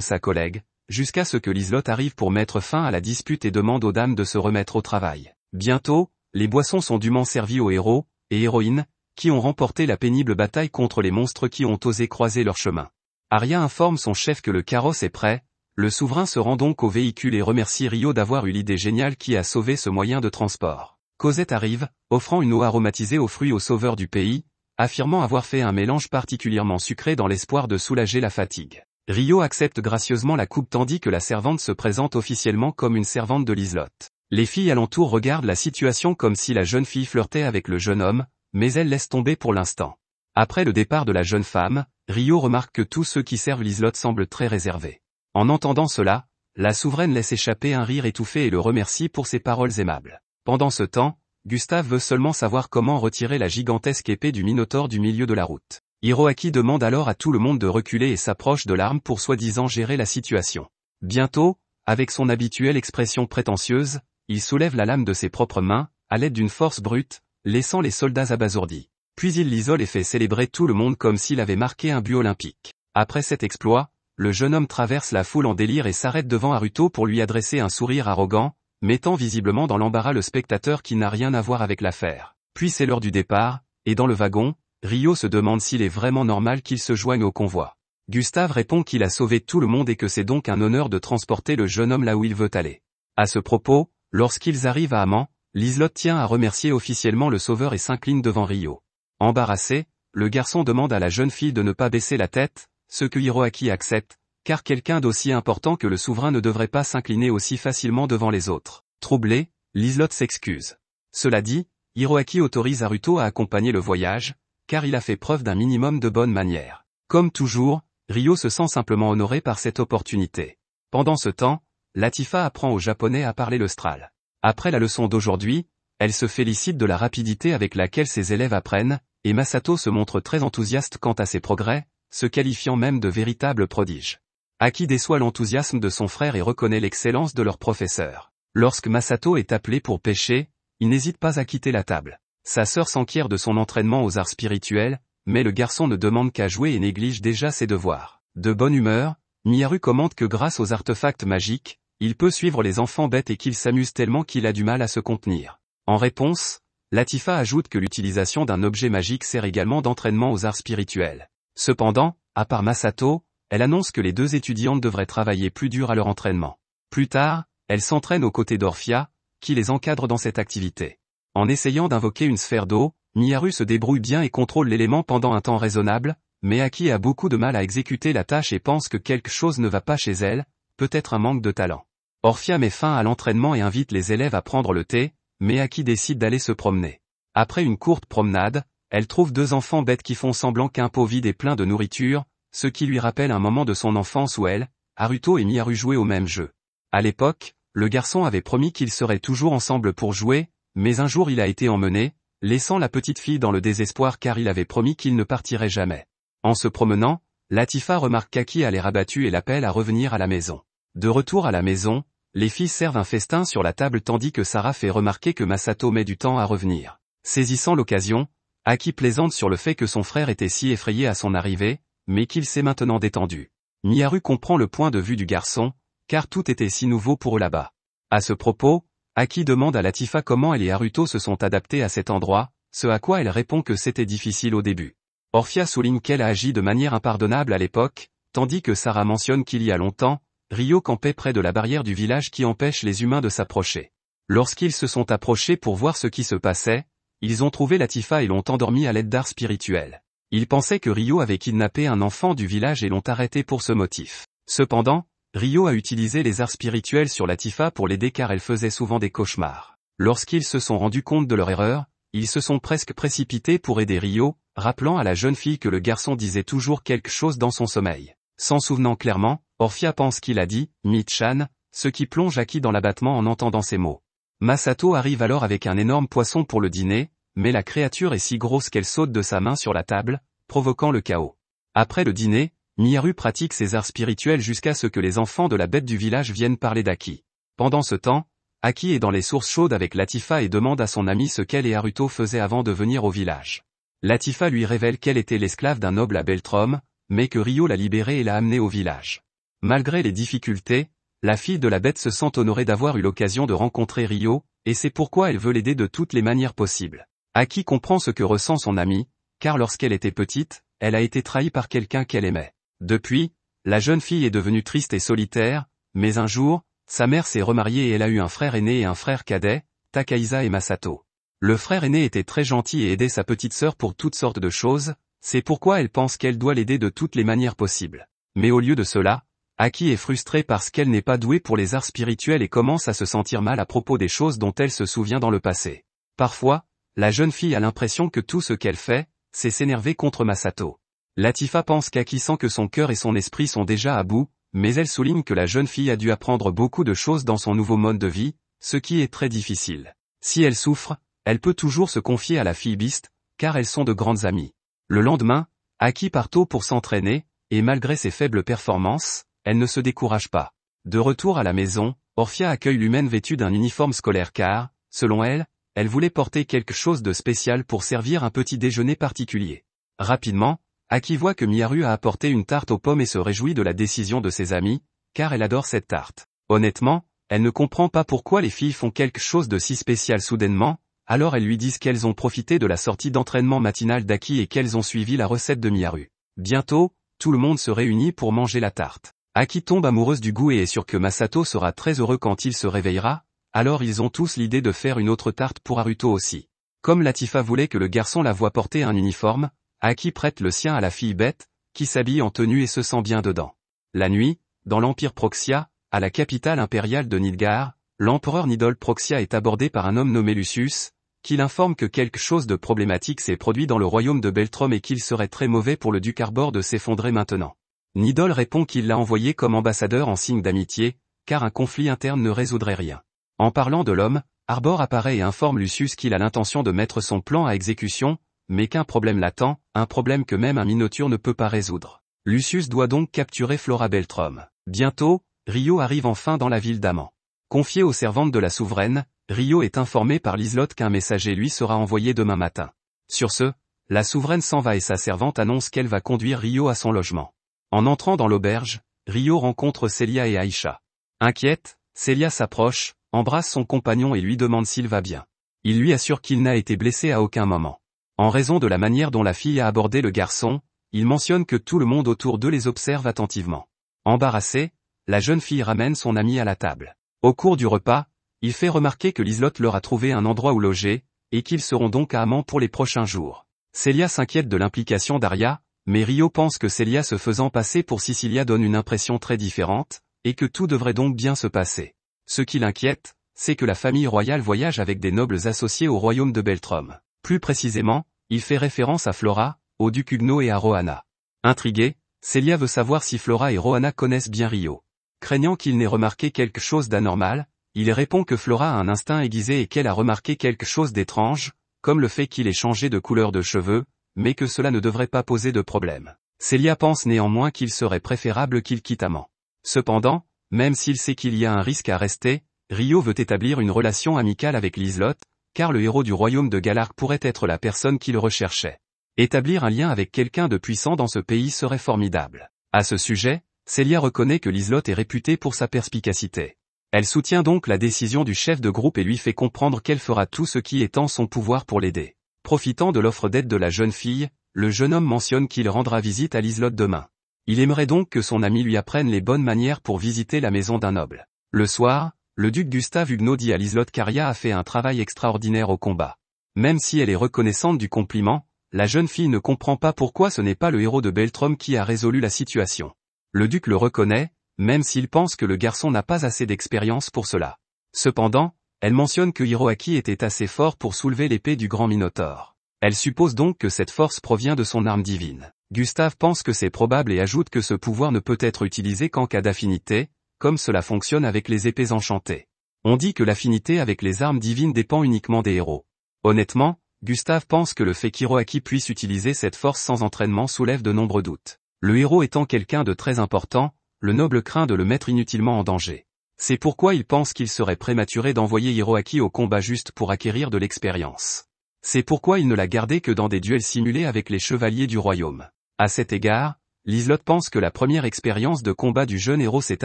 sa collègue, jusqu'à ce que l'Islot arrive pour mettre fin à la dispute et demande aux dames de se remettre au travail. Bientôt, les boissons sont dûment servies aux héros, et héroïnes, qui ont remporté la pénible bataille contre les monstres qui ont osé croiser leur chemin. Aria informe son chef que le carrosse est prêt, le souverain se rend donc au véhicule et remercie Rio d'avoir eu l'idée géniale qui a sauvé ce moyen de transport. Cosette arrive, offrant une eau aromatisée aux fruits aux sauveurs du pays, affirmant avoir fait un mélange particulièrement sucré dans l'espoir de soulager la fatigue. Rio accepte gracieusement la coupe tandis que la servante se présente officiellement comme une servante de l'islotte. Les filles alentour regardent la situation comme si la jeune fille flirtait avec le jeune homme, mais elle laisse tomber pour l'instant. Après le départ de la jeune femme, Rio remarque que tous ceux qui servent l'islotte semblent très réservés. En entendant cela, la souveraine laisse échapper un rire étouffé et le remercie pour ses paroles aimables. Pendant ce temps, Gustave veut seulement savoir comment retirer la gigantesque épée du Minotaure du milieu de la route. Hiroaki demande alors à tout le monde de reculer et s'approche de l'arme pour soi-disant gérer la situation. Bientôt, avec son habituelle expression prétentieuse, il soulève la lame de ses propres mains, à l'aide d'une force brute, laissant les soldats abasourdis. Puis il l'isole et fait célébrer tout le monde comme s'il avait marqué un but olympique. Après cet exploit, le jeune homme traverse la foule en délire et s'arrête devant Haruto pour lui adresser un sourire arrogant, mettant visiblement dans l'embarras le spectateur qui n'a rien à voir avec l'affaire. Puis c'est l'heure du départ, et dans le wagon, Rio se demande s'il est vraiment normal qu'il se joigne au convoi. Gustave répond qu'il a sauvé tout le monde et que c'est donc un honneur de transporter le jeune homme là où il veut aller. À ce propos, lorsqu'ils arrivent à amant, Liselotte tient à remercier officiellement le sauveur et s'incline devant Rio. Embarrassé, le garçon demande à la jeune fille de ne pas baisser la tête, ce que Hiroaki accepte, car quelqu'un d'aussi important que le souverain ne devrait pas s'incliner aussi facilement devant les autres. Troublé, Liselotte s'excuse. Cela dit, Hiroaki autorise Aruto à accompagner le voyage, car il a fait preuve d'un minimum de bonne manière. Comme toujours, Rio se sent simplement honoré par cette opportunité. Pendant ce temps, Latifa apprend au japonais à parler l'austral. Après la leçon d'aujourd'hui, elle se félicite de la rapidité avec laquelle ses élèves apprennent, et Masato se montre très enthousiaste quant à ses progrès, se qualifiant même de véritable prodige. Aki déçoit l'enthousiasme de son frère et reconnaît l'excellence de leur professeur. Lorsque Masato est appelé pour pêcher, il n'hésite pas à quitter la table. Sa sœur s'enquiert de son entraînement aux arts spirituels, mais le garçon ne demande qu'à jouer et néglige déjà ses devoirs. De bonne humeur, Miyaru commente que grâce aux artefacts magiques, il peut suivre les enfants bêtes et qu'il s'amuse tellement qu'il a du mal à se contenir. En réponse, Latifa ajoute que l'utilisation d'un objet magique sert également d'entraînement aux arts spirituels. Cependant, à part Masato, elle annonce que les deux étudiantes devraient travailler plus dur à leur entraînement. Plus tard, elle s'entraîne aux côtés d'Orphia, qui les encadre dans cette activité. En essayant d'invoquer une sphère d'eau, Miyaru se débrouille bien et contrôle l'élément pendant un temps raisonnable, mais Aki a beaucoup de mal à exécuter la tâche et pense que quelque chose ne va pas chez elle, peut-être un manque de talent. Orphia met fin à l'entraînement et invite les élèves à prendre le thé, mais Aki décide d'aller se promener. Après une courte promenade, elle trouve deux enfants bêtes qui font semblant qu'un pot vide est plein de nourriture, ce qui lui rappelle un moment de son enfance où elle, Haruto et Miyaru jouaient au même jeu. À l'époque, le garçon avait promis qu'ils seraient toujours ensemble pour jouer, mais un jour il a été emmené, laissant la petite fille dans le désespoir car il avait promis qu'il ne partirait jamais. En se promenant, Latifa remarque qu'Aki a rabattu abattu et l'appelle à revenir à la maison. De retour à la maison, les filles servent un festin sur la table tandis que Sarah fait remarquer que Masato met du temps à revenir. Saisissant l'occasion, Aki plaisante sur le fait que son frère était si effrayé à son arrivée, mais qu'il s'est maintenant détendu. Miyaru comprend le point de vue du garçon, car tout était si nouveau pour eux là-bas. À ce propos, Aki demande à Latifa comment elle et Haruto se sont adaptés à cet endroit, ce à quoi elle répond que c'était difficile au début. Orphia souligne qu'elle a agi de manière impardonnable à l'époque, tandis que Sarah mentionne qu'il y a longtemps, Rio campait près de la barrière du village qui empêche les humains de s'approcher. Lorsqu'ils se sont approchés pour voir ce qui se passait, ils ont trouvé Latifa et l'ont endormie à l'aide d'art spirituel. Ils pensaient que Rio avait kidnappé un enfant du village et l'ont arrêté pour ce motif. Cependant, Ryo a utilisé les arts spirituels sur Latifa pour l'aider car elle faisait souvent des cauchemars. Lorsqu'ils se sont rendus compte de leur erreur, ils se sont presque précipités pour aider Rio, rappelant à la jeune fille que le garçon disait toujours quelque chose dans son sommeil. S'en souvenant clairement, Orphia pense qu'il a dit « Mi-chan, ce qui plonge Aki dans l'abattement en entendant ces mots. Masato arrive alors avec un énorme poisson pour le dîner, mais la créature est si grosse qu'elle saute de sa main sur la table, provoquant le chaos. Après le dîner, Miyaru pratique ses arts spirituels jusqu'à ce que les enfants de la bête du village viennent parler d'Aki. Pendant ce temps, Aki est dans les sources chaudes avec Latifa et demande à son ami ce qu'elle et Haruto faisaient avant de venir au village. Latifa lui révèle qu'elle était l'esclave d'un noble à Beltrom, mais que Ryo l'a libérée et l'a amenée au village. Malgré les difficultés, la fille de la bête se sent honorée d'avoir eu l'occasion de rencontrer Ryo, et c'est pourquoi elle veut l'aider de toutes les manières possibles. Aki comprend ce que ressent son amie, car lorsqu'elle était petite, elle a été trahie par quelqu'un qu'elle aimait. Depuis, la jeune fille est devenue triste et solitaire, mais un jour, sa mère s'est remariée et elle a eu un frère aîné et un frère cadet, Takaisa et Masato. Le frère aîné était très gentil et aidait sa petite sœur pour toutes sortes de choses, c'est pourquoi elle pense qu'elle doit l'aider de toutes les manières possibles. Mais au lieu de cela, Aki est frustrée parce qu'elle n'est pas douée pour les arts spirituels et commence à se sentir mal à propos des choses dont elle se souvient dans le passé. Parfois, la jeune fille a l'impression que tout ce qu'elle fait, c'est s'énerver contre Masato. Latifa pense qu'Aki sent que son cœur et son esprit sont déjà à bout, mais elle souligne que la jeune fille a dû apprendre beaucoup de choses dans son nouveau mode de vie, ce qui est très difficile. Si elle souffre, elle peut toujours se confier à la fille Biste, car elles sont de grandes amies. Le lendemain, Aki part tôt pour s'entraîner, et malgré ses faibles performances, elle ne se décourage pas. De retour à la maison, Orphia accueille l'humaine vêtue d'un uniforme scolaire car, selon elle, elle voulait porter quelque chose de spécial pour servir un petit déjeuner particulier. Rapidement, Aki voit que Miyaru a apporté une tarte aux pommes et se réjouit de la décision de ses amis, car elle adore cette tarte. Honnêtement, elle ne comprend pas pourquoi les filles font quelque chose de si spécial soudainement, alors elles lui disent qu'elles ont profité de la sortie d'entraînement matinale d'Aki et qu'elles ont suivi la recette de Miyaru. Bientôt, tout le monde se réunit pour manger la tarte. Aki tombe amoureuse du goût et est sûre que Masato sera très heureux quand il se réveillera, alors ils ont tous l'idée de faire une autre tarte pour Haruto aussi. Comme Latifa voulait que le garçon la voie porter un uniforme, à qui prête le sien à la fille bête, qui s'habille en tenue et se sent bien dedans. La nuit, dans l'Empire Proxia, à la capitale impériale de Nidgar, l'empereur Nidol Proxia est abordé par un homme nommé Lucius, qui l'informe que quelque chose de problématique s'est produit dans le royaume de Beltrom et qu'il serait très mauvais pour le duc Arbor de s'effondrer maintenant. Nidol répond qu'il l'a envoyé comme ambassadeur en signe d'amitié, car un conflit interne ne résoudrait rien. En parlant de l'homme, Arbor apparaît et informe Lucius qu'il a l'intention de mettre son plan à exécution, mais qu'un problème l'attend, un problème que même un Minotaure ne peut pas résoudre. Lucius doit donc capturer Flora Beltrum. Bientôt, Rio arrive enfin dans la ville d'Aman. Confié aux servantes de la souveraine, Rio est informé par l'islotte qu'un messager lui sera envoyé demain matin. Sur ce, la souveraine s'en va et sa servante annonce qu'elle va conduire Rio à son logement. En entrant dans l'auberge, Rio rencontre Célia et Aïcha. Inquiète, Célia s'approche, embrasse son compagnon et lui demande s'il va bien. Il lui assure qu'il n'a été blessé à aucun moment. En raison de la manière dont la fille a abordé le garçon, il mentionne que tout le monde autour d'eux les observe attentivement. Embarrassée, la jeune fille ramène son ami à la table. Au cours du repas, il fait remarquer que l'islotte leur a trouvé un endroit où loger, et qu'ils seront donc à pour les prochains jours. Célia s'inquiète de l'implication d'Aria, mais Rio pense que Célia se faisant passer pour Sicilia donne une impression très différente, et que tout devrait donc bien se passer. Ce qui l'inquiète, c'est que la famille royale voyage avec des nobles associés au royaume de Beltrum. Plus précisément, il fait référence à Flora, au duc et à Rohanna. Intrigué, Célia veut savoir si Flora et Rohanna connaissent bien Rio. Craignant qu'il n'ait remarqué quelque chose d'anormal, il répond que Flora a un instinct aiguisé et qu'elle a remarqué quelque chose d'étrange, comme le fait qu'il ait changé de couleur de cheveux, mais que cela ne devrait pas poser de problème. Célia pense néanmoins qu'il serait préférable qu'il quitte Amant. Cependant, même s'il sait qu'il y a un risque à rester, Rio veut établir une relation amicale avec Liselotte, car le héros du royaume de Galar pourrait être la personne qu'il recherchait. Établir un lien avec quelqu'un de puissant dans ce pays serait formidable. À ce sujet, Célia reconnaît que l'islotte est réputée pour sa perspicacité. Elle soutient donc la décision du chef de groupe et lui fait comprendre qu'elle fera tout ce qui est en son pouvoir pour l'aider. Profitant de l'offre d'aide de la jeune fille, le jeune homme mentionne qu'il rendra visite à l'islotte demain. Il aimerait donc que son ami lui apprenne les bonnes manières pour visiter la maison d'un noble. Le soir, le duc Gustave Huguenot dit à Lislotte Caria a fait un travail extraordinaire au combat. Même si elle est reconnaissante du compliment, la jeune fille ne comprend pas pourquoi ce n'est pas le héros de Beltrum qui a résolu la situation. Le duc le reconnaît, même s'il pense que le garçon n'a pas assez d'expérience pour cela. Cependant, elle mentionne que Hiroaki était assez fort pour soulever l'épée du grand Minotaure. Elle suppose donc que cette force provient de son arme divine. Gustave pense que c'est probable et ajoute que ce pouvoir ne peut être utilisé qu'en cas d'affinité, comme cela fonctionne avec les épées enchantées. On dit que l'affinité avec les armes divines dépend uniquement des héros. Honnêtement, Gustave pense que le fait qu'Hiroaki puisse utiliser cette force sans entraînement soulève de nombreux doutes. Le héros étant quelqu'un de très important, le noble craint de le mettre inutilement en danger. C'est pourquoi il pense qu'il serait prématuré d'envoyer Hiroaki au combat juste pour acquérir de l'expérience. C'est pourquoi il ne l'a gardé que dans des duels simulés avec les chevaliers du royaume. À cet égard, Liselotte pense que la première expérience de combat du jeune héros s'est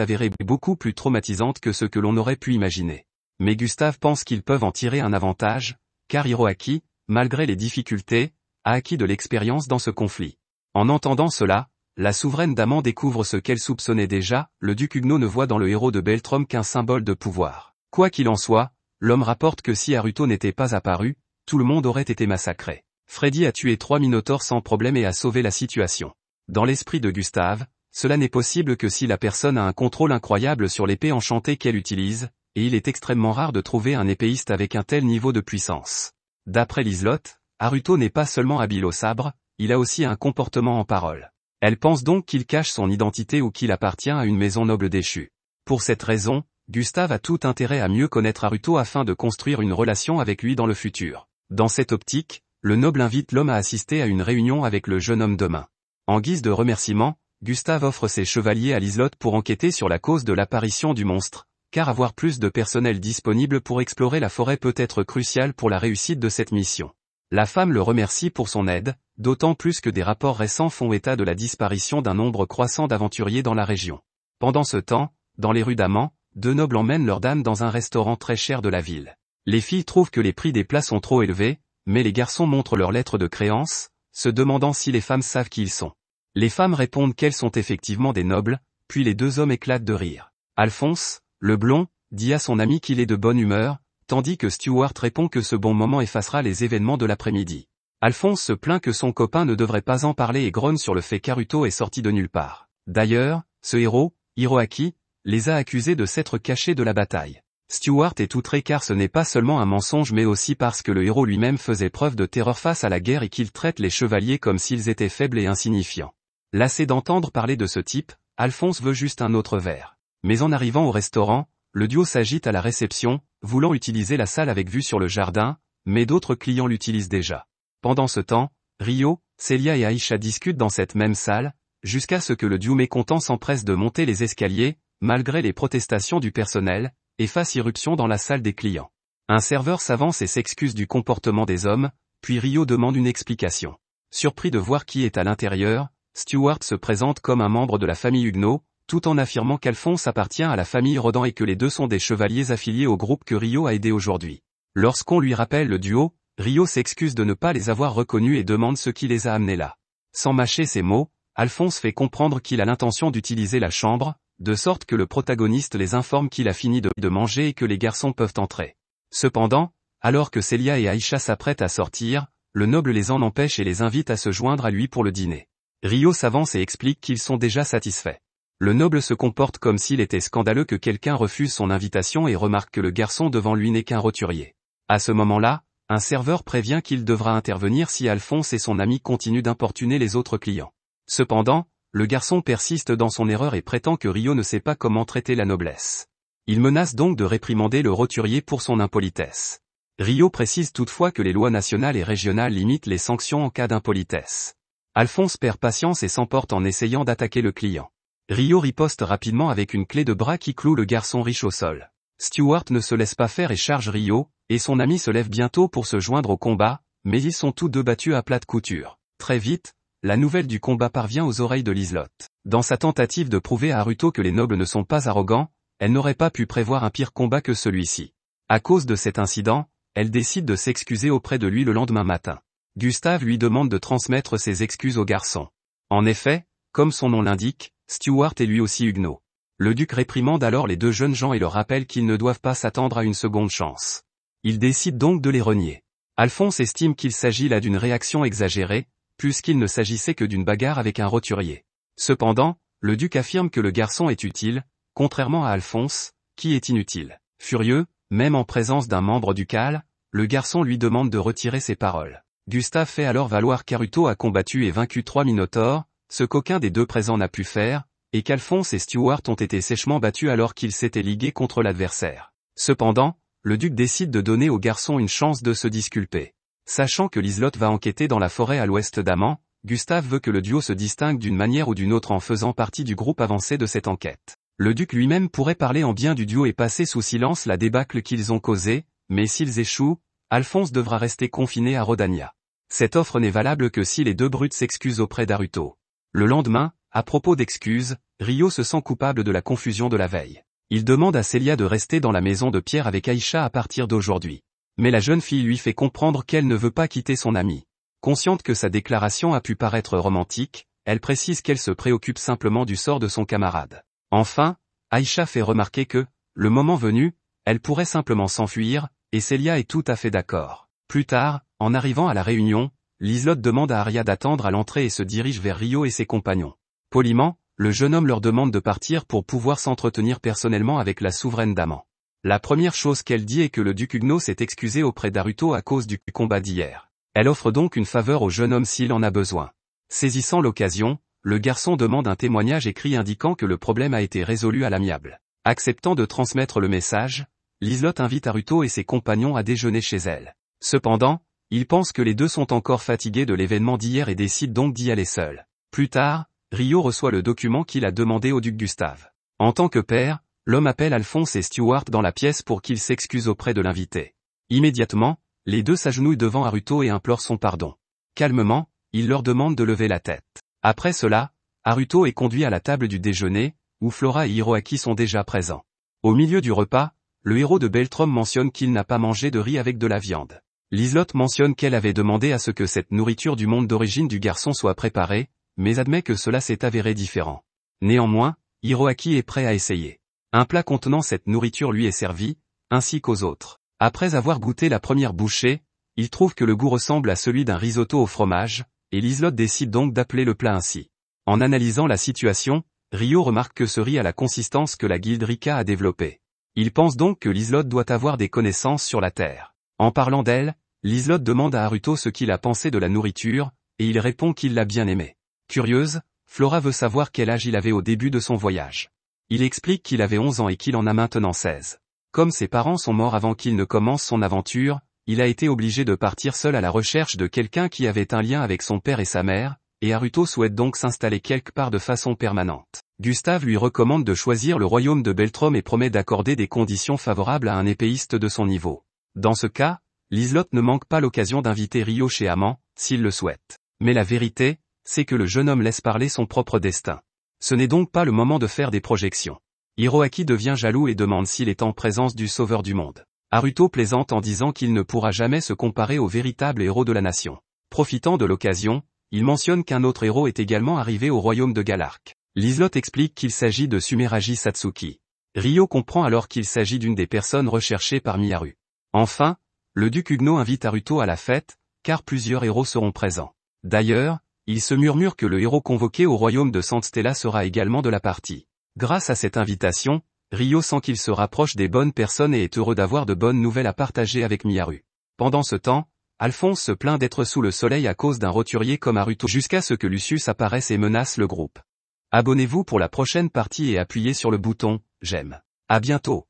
avérée beaucoup plus traumatisante que ce que l'on aurait pu imaginer. Mais Gustave pense qu'ils peuvent en tirer un avantage, car Hiroaki, malgré les difficultés, a acquis de l'expérience dans ce conflit. En entendant cela, la souveraine d'Aman découvre ce qu'elle soupçonnait déjà, le duc Huguenot ne voit dans le héros de Beltrum qu'un symbole de pouvoir. Quoi qu'il en soit, l'homme rapporte que si Haruto n'était pas apparu, tout le monde aurait été massacré. Freddy a tué trois Minotaurs sans problème et a sauvé la situation. Dans l'esprit de Gustave, cela n'est possible que si la personne a un contrôle incroyable sur l'épée enchantée qu'elle utilise, et il est extrêmement rare de trouver un épéiste avec un tel niveau de puissance. D'après Liselotte, Aruto n'est pas seulement habile au sabre, il a aussi un comportement en parole. Elle pense donc qu'il cache son identité ou qu'il appartient à une maison noble déchue. Pour cette raison, Gustave a tout intérêt à mieux connaître Aruto afin de construire une relation avec lui dans le futur. Dans cette optique, le noble invite l'homme à assister à une réunion avec le jeune homme demain. En guise de remerciement, Gustave offre ses chevaliers à l'islotte pour enquêter sur la cause de l'apparition du monstre, car avoir plus de personnel disponible pour explorer la forêt peut être crucial pour la réussite de cette mission. La femme le remercie pour son aide, d'autant plus que des rapports récents font état de la disparition d'un nombre croissant d'aventuriers dans la région. Pendant ce temps, dans les rues d'Amant, deux nobles emmènent leur dame dans un restaurant très cher de la ville. Les filles trouvent que les prix des plats sont trop élevés, mais les garçons montrent leurs lettres de créance, se demandant si les femmes savent qui ils sont. Les femmes répondent qu'elles sont effectivement des nobles, puis les deux hommes éclatent de rire. Alphonse, le blond, dit à son ami qu'il est de bonne humeur, tandis que Stuart répond que ce bon moment effacera les événements de l'après-midi. Alphonse se plaint que son copain ne devrait pas en parler et grogne sur le fait qu'Aruto est sorti de nulle part. D'ailleurs, ce héros, Hiroaki, les a accusés de s'être cachés de la bataille. Stewart est outré car ce n'est pas seulement un mensonge mais aussi parce que le héros lui-même faisait preuve de terreur face à la guerre et qu'il traite les chevaliers comme s'ils étaient faibles et insignifiants. Lassé d'entendre parler de ce type, Alphonse veut juste un autre verre. Mais en arrivant au restaurant, le duo s'agite à la réception, voulant utiliser la salle avec vue sur le jardin, mais d'autres clients l'utilisent déjà. Pendant ce temps, Rio, Celia et Aisha discutent dans cette même salle, jusqu'à ce que le duo mécontent s'empresse de monter les escaliers, malgré les protestations du personnel, et face irruption dans la salle des clients. Un serveur s'avance et s'excuse du comportement des hommes, puis Rio demande une explication. Surpris de voir qui est à l'intérieur, Stewart se présente comme un membre de la famille Huguenot, tout en affirmant qu'Alphonse appartient à la famille Rodan et que les deux sont des chevaliers affiliés au groupe que Rio a aidé aujourd'hui. Lorsqu'on lui rappelle le duo, Rio s'excuse de ne pas les avoir reconnus et demande ce qui les a amenés là. Sans mâcher ses mots, Alphonse fait comprendre qu'il a l'intention d'utiliser la chambre, de sorte que le protagoniste les informe qu'il a fini de, manger et que les garçons peuvent entrer. Cependant, alors que Célia et Aïcha s'apprêtent à sortir, le noble les en empêche et les invite à se joindre à lui pour le dîner. Rio s'avance et explique qu'ils sont déjà satisfaits. Le noble se comporte comme s'il était scandaleux que quelqu'un refuse son invitation et remarque que le garçon devant lui n'est qu'un roturier. À ce moment-là, un serveur prévient qu'il devra intervenir si Alphonse et son ami continuent d'importuner les autres clients. Cependant, le garçon persiste dans son erreur et prétend que Rio ne sait pas comment traiter la noblesse. Il menace donc de réprimander le roturier pour son impolitesse. Rio précise toutefois que les lois nationales et régionales limitent les sanctions en cas d'impolitesse. Alphonse perd patience et s'emporte en essayant d'attaquer le client. Rio riposte rapidement avec une clé de bras qui cloue le garçon riche au sol. Stewart ne se laisse pas faire et charge Rio, et son ami se lève bientôt pour se joindre au combat, mais ils sont tous deux battus à plate couture. Très vite, la nouvelle du combat parvient aux oreilles de Liselotte. Dans sa tentative de prouver à Ruto que les nobles ne sont pas arrogants, elle n'aurait pas pu prévoir un pire combat que celui-ci. À cause de cet incident, elle décide de s'excuser auprès de lui le lendemain matin. Gustave lui demande de transmettre ses excuses au garçon. En effet, comme son nom l'indique, Stuart est lui aussi huguenot. Le duc réprimande alors les deux jeunes gens et leur rappelle qu'ils ne doivent pas s'attendre à une seconde chance. Il décide donc de les renier. Alphonse estime qu'il s'agit là d'une réaction exagérée, puisqu'il qu'il ne s'agissait que d'une bagarre avec un roturier. Cependant, le duc affirme que le garçon est utile, contrairement à Alphonse, qui est inutile. Furieux, même en présence d'un membre ducal, le garçon lui demande de retirer ses paroles. Gustave fait alors valoir qu'Aruto a combattu et vaincu trois Minotaures, ce qu'aucun des deux présents n'a pu faire, et qu'Alphonse et Stuart ont été sèchement battus alors qu'ils s'étaient ligués contre l'adversaire. Cependant, le duc décide de donner au garçon une chance de se disculper. Sachant que l'islotte va enquêter dans la forêt à l'ouest d'Aman, Gustave veut que le duo se distingue d'une manière ou d'une autre en faisant partie du groupe avancé de cette enquête. Le duc lui-même pourrait parler en bien du duo et passer sous silence la débâcle qu'ils ont causée, mais s'ils échouent, Alphonse devra rester confiné à Rodania. Cette offre n'est valable que si les deux brutes s'excusent auprès d'Aruto. Le lendemain, à propos d'excuses, Rio se sent coupable de la confusion de la veille. Il demande à Célia de rester dans la maison de Pierre avec Aïcha à partir d'aujourd'hui mais la jeune fille lui fait comprendre qu'elle ne veut pas quitter son ami. Consciente que sa déclaration a pu paraître romantique, elle précise qu'elle se préoccupe simplement du sort de son camarade. Enfin, Aïcha fait remarquer que, le moment venu, elle pourrait simplement s'enfuir, et Célia est tout à fait d'accord. Plus tard, en arrivant à la réunion, Lislotte demande à Aria d'attendre à l'entrée et se dirige vers Rio et ses compagnons. Poliment, le jeune homme leur demande de partir pour pouvoir s'entretenir personnellement avec la souveraine d'Amant. La première chose qu'elle dit est que le duc Huguenot s'est excusé auprès d'Aruto à cause du combat d'hier. Elle offre donc une faveur au jeune homme s'il en a besoin. Saisissant l'occasion, le garçon demande un témoignage écrit indiquant que le problème a été résolu à l'amiable. Acceptant de transmettre le message, Lislotte invite Aruto et ses compagnons à déjeuner chez elle. Cependant, il pense que les deux sont encore fatigués de l'événement d'hier et décide donc d'y aller seul. Plus tard, Rio reçoit le document qu'il a demandé au duc Gustave. En tant que père, l'homme appelle Alphonse et Stuart dans la pièce pour qu'ils s'excusent auprès de l'invité. Immédiatement, les deux s'agenouillent devant Haruto et implorent son pardon. Calmement, il leur demande de lever la tête. Après cela, Haruto est conduit à la table du déjeuner, où Flora et Hiroaki sont déjà présents. Au milieu du repas, le héros de Beltrom mentionne qu'il n'a pas mangé de riz avec de la viande. Lislotte mentionne qu'elle avait demandé à ce que cette nourriture du monde d'origine du garçon soit préparée, mais admet que cela s'est avéré différent. Néanmoins, Hiroaki est prêt à essayer. Un plat contenant cette nourriture lui est servi, ainsi qu'aux autres. Après avoir goûté la première bouchée, il trouve que le goût ressemble à celui d'un risotto au fromage, et l'islotte décide donc d'appeler le plat ainsi. En analysant la situation, Rio remarque que ce riz a la consistance que la guilde a développée. Il pense donc que l'islotte doit avoir des connaissances sur la terre. En parlant d'elle, l'islotte demande à Haruto ce qu'il a pensé de la nourriture, et il répond qu'il l'a bien aimée. Curieuse, Flora veut savoir quel âge il avait au début de son voyage. Il explique qu'il avait 11 ans et qu'il en a maintenant 16. Comme ses parents sont morts avant qu'il ne commence son aventure, il a été obligé de partir seul à la recherche de quelqu'un qui avait un lien avec son père et sa mère, et Aruto souhaite donc s'installer quelque part de façon permanente. Gustave lui recommande de choisir le royaume de Beltrom et promet d'accorder des conditions favorables à un épéiste de son niveau. Dans ce cas, Lislotte ne manque pas l'occasion d'inviter Rio chez Amant, s'il le souhaite. Mais la vérité, c'est que le jeune homme laisse parler son propre destin. Ce n'est donc pas le moment de faire des projections. Hiroaki devient jaloux et demande s'il est en présence du sauveur du monde. Haruto plaisante en disant qu'il ne pourra jamais se comparer au véritable héros de la nation. Profitant de l'occasion, il mentionne qu'un autre héros est également arrivé au royaume de Galark. L'Islot explique qu'il s'agit de Sumeraji Satsuki. Ryo comprend alors qu'il s'agit d'une des personnes recherchées par Miyaru. Enfin, le duc Hugno invite Haruto à la fête, car plusieurs héros seront présents. D'ailleurs, il se murmure que le héros convoqué au royaume de Stella sera également de la partie. Grâce à cette invitation, Rio sent qu'il se rapproche des bonnes personnes et est heureux d'avoir de bonnes nouvelles à partager avec Miyaru. Pendant ce temps, Alphonse se plaint d'être sous le soleil à cause d'un roturier comme Aruto. jusqu'à ce que Lucius apparaisse et menace le groupe. Abonnez-vous pour la prochaine partie et appuyez sur le bouton « J'aime ». À bientôt.